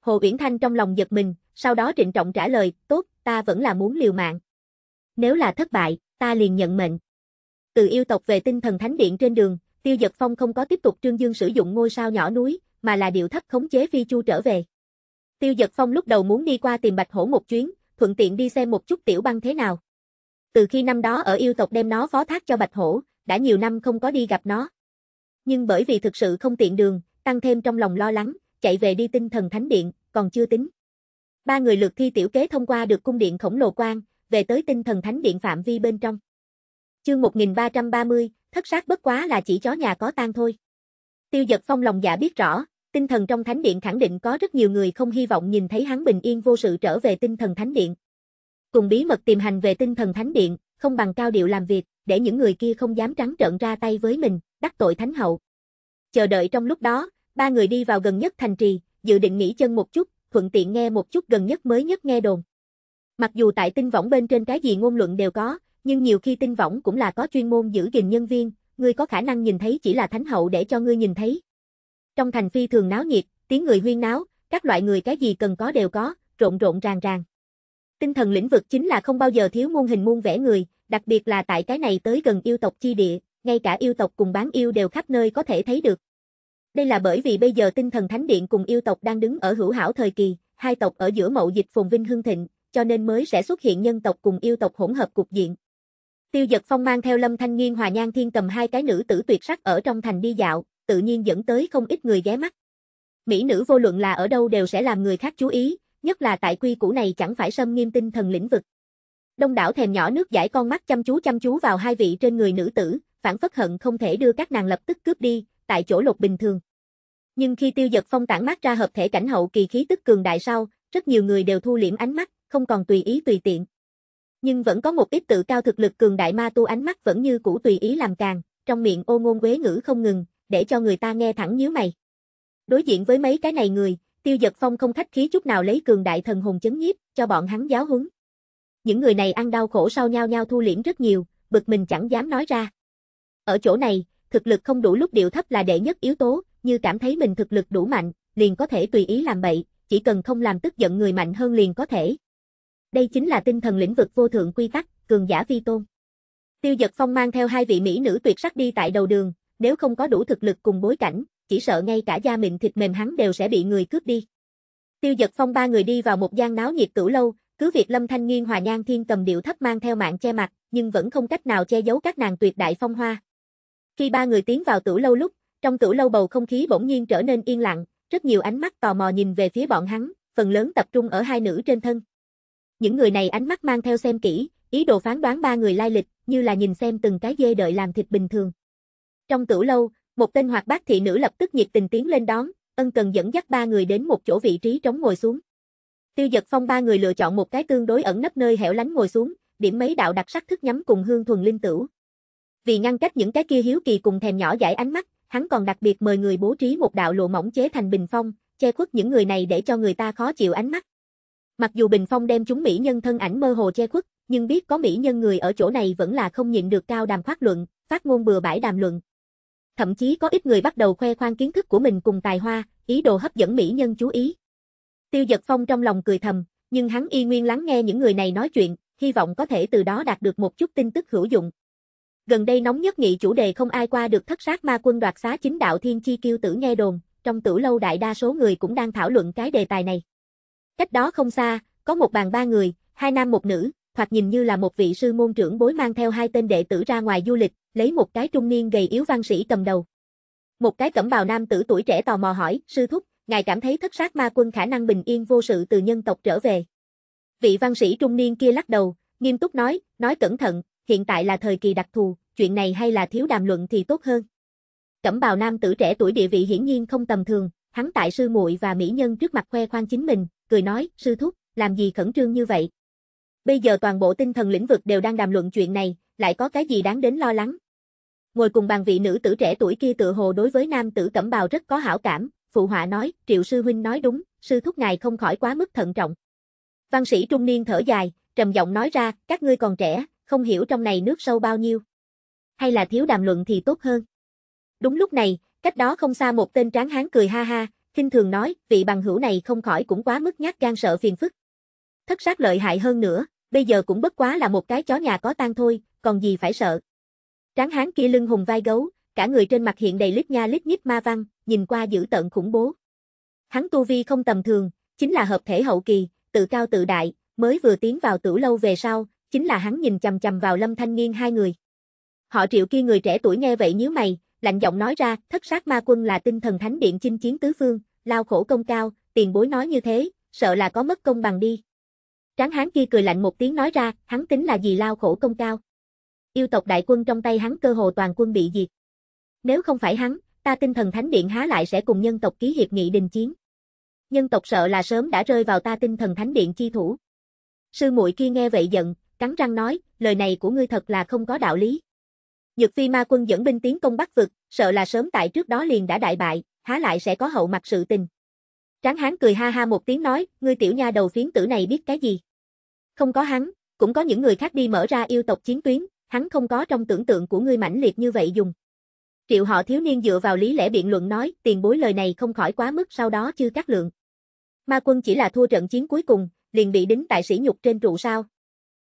Hồ Uyển Thanh trong lòng giật mình, sau đó trịnh trọng trả lời, tốt, ta vẫn là muốn liều mạng. Nếu là thất bại, ta liền nhận mệnh. Từ yêu tộc về tinh thần thánh điện trên đường, Tiêu Giật Phong không có tiếp tục Trương Dương sử dụng ngôi sao nhỏ núi, mà là điều thấp khống chế Phi Chu trở về. Tiêu Giật Phong lúc đầu muốn đi qua tìm Bạch Hổ một chuyến, thuận tiện đi xem một chút tiểu băng thế nào. Từ khi năm đó ở yêu tộc đem nó phó thác cho Bạch Hổ, đã nhiều năm không có đi gặp nó. Nhưng bởi vì thực sự không tiện đường, tăng thêm trong lòng lo lắng, chạy về đi tinh thần thánh điện, còn chưa tính. Ba người lượt thi tiểu kế thông qua được cung điện khổng lồ quang, về tới tinh thần thánh điện phạm vi bên trong. Chương 1330, thất sát bất quá là chỉ chó nhà có tang thôi. Tiêu giật phong lòng dạ biết rõ, tinh thần trong thánh điện khẳng định có rất nhiều người không hy vọng nhìn thấy hắn bình yên vô sự trở về tinh thần thánh điện. Cùng bí mật tìm hành về tinh thần thánh điện, không bằng cao điệu làm việc, để những người kia không dám trắng trợn ra tay với mình, đắc tội thánh hậu. Chờ đợi trong lúc đó, ba người đi vào gần nhất thành trì, dự định nghỉ chân một chút, thuận tiện nghe một chút gần nhất mới nhất nghe đồn. Mặc dù tại tinh võng bên trên cái gì ngôn luận đều có, nhưng nhiều khi tinh võng cũng là có chuyên môn giữ gìn nhân viên, ngươi có khả năng nhìn thấy chỉ là thánh hậu để cho ngươi nhìn thấy. Trong thành phi thường náo nhiệt, tiếng người huyên náo, các loại người cái gì cần có đều có, rộn rộn ràng ràng. Tinh thần lĩnh vực chính là không bao giờ thiếu muôn hình muôn vẻ người, đặc biệt là tại cái này tới gần yêu tộc chi địa, ngay cả yêu tộc cùng bán yêu đều khắp nơi có thể thấy được. Đây là bởi vì bây giờ tinh thần thánh điện cùng yêu tộc đang đứng ở hữu hảo thời kỳ, hai tộc ở giữa mậu dịch phồn vinh hưng thịnh, cho nên mới sẽ xuất hiện nhân tộc cùng yêu tộc hỗn hợp cục diện. Tiêu Dật phong mang theo lâm thanh nghiên hòa nhan thiên cầm hai cái nữ tử tuyệt sắc ở trong thành đi dạo, tự nhiên dẫn tới không ít người ghé mắt. Mỹ nữ vô luận là ở đâu đều sẽ làm người khác chú ý, nhất là tại quy củ này chẳng phải xâm nghiêm tinh thần lĩnh vực. Đông đảo thèm nhỏ nước giải con mắt chăm chú chăm chú vào hai vị trên người nữ tử, phản phất hận không thể đưa các nàng lập tức cướp đi, tại chỗ lột bình thường. Nhưng khi tiêu Dật phong tản mát ra hợp thể cảnh hậu kỳ khí tức cường đại sau, rất nhiều người đều thu liễm ánh mắt, không còn tùy ý tùy tiện, nhưng vẫn có một ít tự cao thực lực cường đại ma tu ánh mắt vẫn như cũ tùy ý làm càng, trong miệng ô ngôn quế ngữ không ngừng, để cho người ta nghe thẳng nhíu mày. Đối diện với mấy cái này người, Tiêu Dật Phong không khách khí chút nào lấy cường đại thần hồn chấn nhiếp, cho bọn hắn giáo huấn. Những người này ăn đau khổ sau nhau nhau thu liễm rất nhiều, bực mình chẳng dám nói ra. Ở chỗ này, thực lực không đủ lúc điệu thấp là đệ nhất yếu tố, như cảm thấy mình thực lực đủ mạnh, liền có thể tùy ý làm bậy, chỉ cần không làm tức giận người mạnh hơn liền có thể đây chính là tinh thần lĩnh vực vô thượng quy tắc, cường giả vi tôn. Tiêu Dật Phong mang theo hai vị mỹ nữ tuyệt sắc đi tại đầu đường, nếu không có đủ thực lực cùng bối cảnh, chỉ sợ ngay cả da mịn thịt mềm hắn đều sẽ bị người cướp đi. Tiêu Dật Phong ba người đi vào một gian náo nhiệt tử lâu, cứ việc Lâm Thanh Nghiên hòa Nhan Thiên cầm điệu thấp mang theo mạng che mặt, nhưng vẫn không cách nào che giấu các nàng tuyệt đại phong hoa. Khi ba người tiến vào tử lâu lúc, trong tử lâu bầu không khí bỗng nhiên trở nên yên lặng, rất nhiều ánh mắt tò mò nhìn về phía bọn hắn, phần lớn tập trung ở hai nữ trên thân. Những người này ánh mắt mang theo xem kỹ, ý đồ phán đoán ba người lai lịch, như là nhìn xem từng cái dê đợi làm thịt bình thường. Trong tửu lâu, một tên hoạt bát thị nữ lập tức nhiệt tình tiến lên đón, ân cần dẫn dắt ba người đến một chỗ vị trí trống ngồi xuống. Tiêu giật phong ba người lựa chọn một cái tương đối ẩn nấp nơi hẻo lánh ngồi xuống, điểm mấy đạo đặc sắc thức nhắm cùng hương thuần linh tửu. Vì ngăn cách những cái kia hiếu kỳ cùng thèm nhỏ giải ánh mắt, hắn còn đặc biệt mời người bố trí một đạo lụa mỏng chế thành bình phong, che khuất những người này để cho người ta khó chịu ánh mắt. Mặc dù Bình Phong đem chúng mỹ nhân thân ảnh mơ hồ che khuất, nhưng biết có mỹ nhân người ở chỗ này vẫn là không nhịn được cao đàm khoác luận, phát ngôn bừa bãi đàm luận. Thậm chí có ít người bắt đầu khoe khoang kiến thức của mình cùng tài hoa, ý đồ hấp dẫn mỹ nhân chú ý. Tiêu Dật Phong trong lòng cười thầm, nhưng hắn y nguyên lắng nghe những người này nói chuyện, hy vọng có thể từ đó đạt được một chút tin tức hữu dụng. Gần đây nóng nhất nghị chủ đề không ai qua được thất sát ma quân đoạt xá chính đạo thiên chi kiêu tử nghe đồn, trong tử lâu đại đa số người cũng đang thảo luận cái đề tài này. Cách đó không xa, có một bàn ba người, hai nam một nữ, thoạt nhìn như là một vị sư môn trưởng bối mang theo hai tên đệ tử ra ngoài du lịch, lấy một cái trung niên gầy yếu văn sĩ cầm đầu. Một cái cẩm bào nam tử tuổi trẻ tò mò hỏi, sư thúc, ngài cảm thấy thất sát ma quân khả năng bình yên vô sự từ nhân tộc trở về. Vị văn sĩ trung niên kia lắc đầu, nghiêm túc nói, nói cẩn thận, hiện tại là thời kỳ đặc thù, chuyện này hay là thiếu đàm luận thì tốt hơn. Cẩm bào nam tử trẻ tuổi địa vị hiển nhiên không tầm thường, hắn tại sư muội và mỹ nhân trước mặt khoe khoang chính mình, cười nói, sư thúc, làm gì khẩn trương như vậy? Bây giờ toàn bộ tinh thần lĩnh vực đều đang đàm luận chuyện này, lại có cái gì đáng đến lo lắng? Ngồi cùng bàn vị nữ tử trẻ tuổi kia tự hồ đối với nam tử cẩm bào rất có hảo cảm, phụ họa nói, triệu sư huynh nói đúng, sư thúc ngài không khỏi quá mức thận trọng. Văn sĩ trung niên thở dài, trầm giọng nói ra, các ngươi còn trẻ, không hiểu trong này nước sâu bao nhiêu. Hay là thiếu đàm luận thì tốt hơn. Đúng lúc này, cách đó không xa một tên tráng hán cười ha ha, khinh thường nói, vị bằng hữu này không khỏi cũng quá mức nhát gan sợ phiền phức. Thất sát lợi hại hơn nữa, bây giờ cũng bất quá là một cái chó nhà có tan thôi, còn gì phải sợ. Tráng hán kia lưng hùng vai gấu, cả người trên mặt hiện đầy lít nha lít nhít ma văn, nhìn qua dữ tợn khủng bố. Hắn tu vi không tầm thường, chính là hợp thể hậu kỳ, tự cao tự đại, mới vừa tiến vào tử lâu về sau, chính là hắn nhìn chầm chầm vào Lâm Thanh niên hai người. Họ Triệu kia người trẻ tuổi nghe vậy nhíu mày, lạnh giọng nói ra, thất sát ma quân là tinh thần thánh điện chinh chiến tứ phương, lao khổ công cao, tiền bối nói như thế, sợ là có mất công bằng đi. Tráng hán kia cười lạnh một tiếng nói ra, hắn tính là gì lao khổ công cao. Yêu tộc đại quân trong tay hắn cơ hồ toàn quân bị diệt. Nếu không phải hắn, ta tinh thần thánh điện há lại sẽ cùng nhân tộc ký hiệp nghị đình chiến. Nhân tộc sợ là sớm đã rơi vào ta tinh thần thánh điện chi thủ. Sư muội kia nghe vậy giận, cắn răng nói, lời này của ngươi thật là không có đạo lý. Nhược phi ma quân dẫn binh tiến công Bắc vực, sợ là sớm tại trước đó liền đã đại bại, há lại sẽ có hậu mặt sự tình. Tráng hán cười ha ha một tiếng nói, ngươi tiểu nha đầu phiến tử này biết cái gì. Không có hắn, cũng có những người khác đi mở ra yêu tộc chiến tuyến, hắn không có trong tưởng tượng của ngươi mãnh liệt như vậy dùng. Triệu họ thiếu niên dựa vào lý lẽ biện luận nói, tiền bối lời này không khỏi quá mức sau đó chưa cắt lượng. Ma quân chỉ là thua trận chiến cuối cùng, liền bị đính tại sĩ nhục trên trụ sao.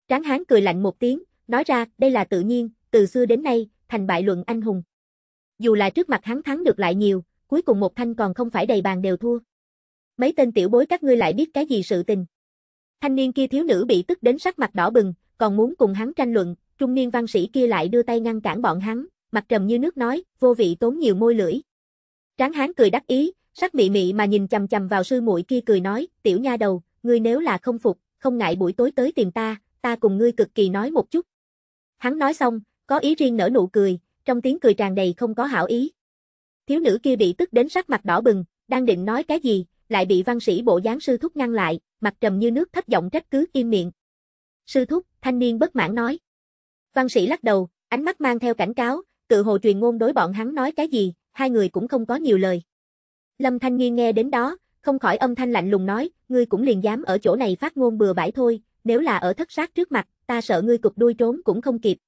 Tráng hán cười lạnh một tiếng, nói ra, đây là tự nhiên, từ xưa đến nay, thành bại luận anh hùng dù là trước mặt hắn thắng được lại nhiều, cuối cùng một thanh còn không phải đầy bàn đều thua. Mấy tên tiểu bối các ngươi lại biết cái gì sự tình. Thanh niên kia thiếu nữ bị tức đến sắc mặt đỏ bừng, còn muốn cùng hắn tranh luận, trung niên văn sĩ kia lại đưa tay ngăn cản bọn hắn, mặt trầm như nước nói, vô vị tốn nhiều môi lưỡi. Tráng hắn cười đắc ý, sắc mị mị mà nhìn chầm chầm vào sư muội kia cười nói, tiểu nha đầu, ngươi nếu là không phục, không ngại buổi tối tới tìm ta, ta cùng ngươi cực kỳ nói một chút. Hắn nói xong, có ý riêng nở nụ cười, trong tiếng cười tràn đầy không có hảo ý. Thiếu nữ kia bị tức đến sắc mặt đỏ bừng, đang định nói cái gì, lại bị văn sĩ bộ dáng sư thúc ngăn lại, mặt trầm như nước thấp giọng trách cứ im miệng. Sư thúc, thanh niên bất mãn nói. Văn sĩ lắc đầu, ánh mắt mang theo cảnh cáo, tự hồ truyền ngôn đối bọn hắn nói cái gì, hai người cũng không có nhiều lời. Lâm thanh niên nghe đến đó, không khỏi âm thanh lạnh lùng nói, ngươi cũng liền dám ở chỗ này phát ngôn bừa bãi thôi, nếu là ở thất sát trước mặt, ta sợ ngươi cục đuôi trốn cũng không kịp.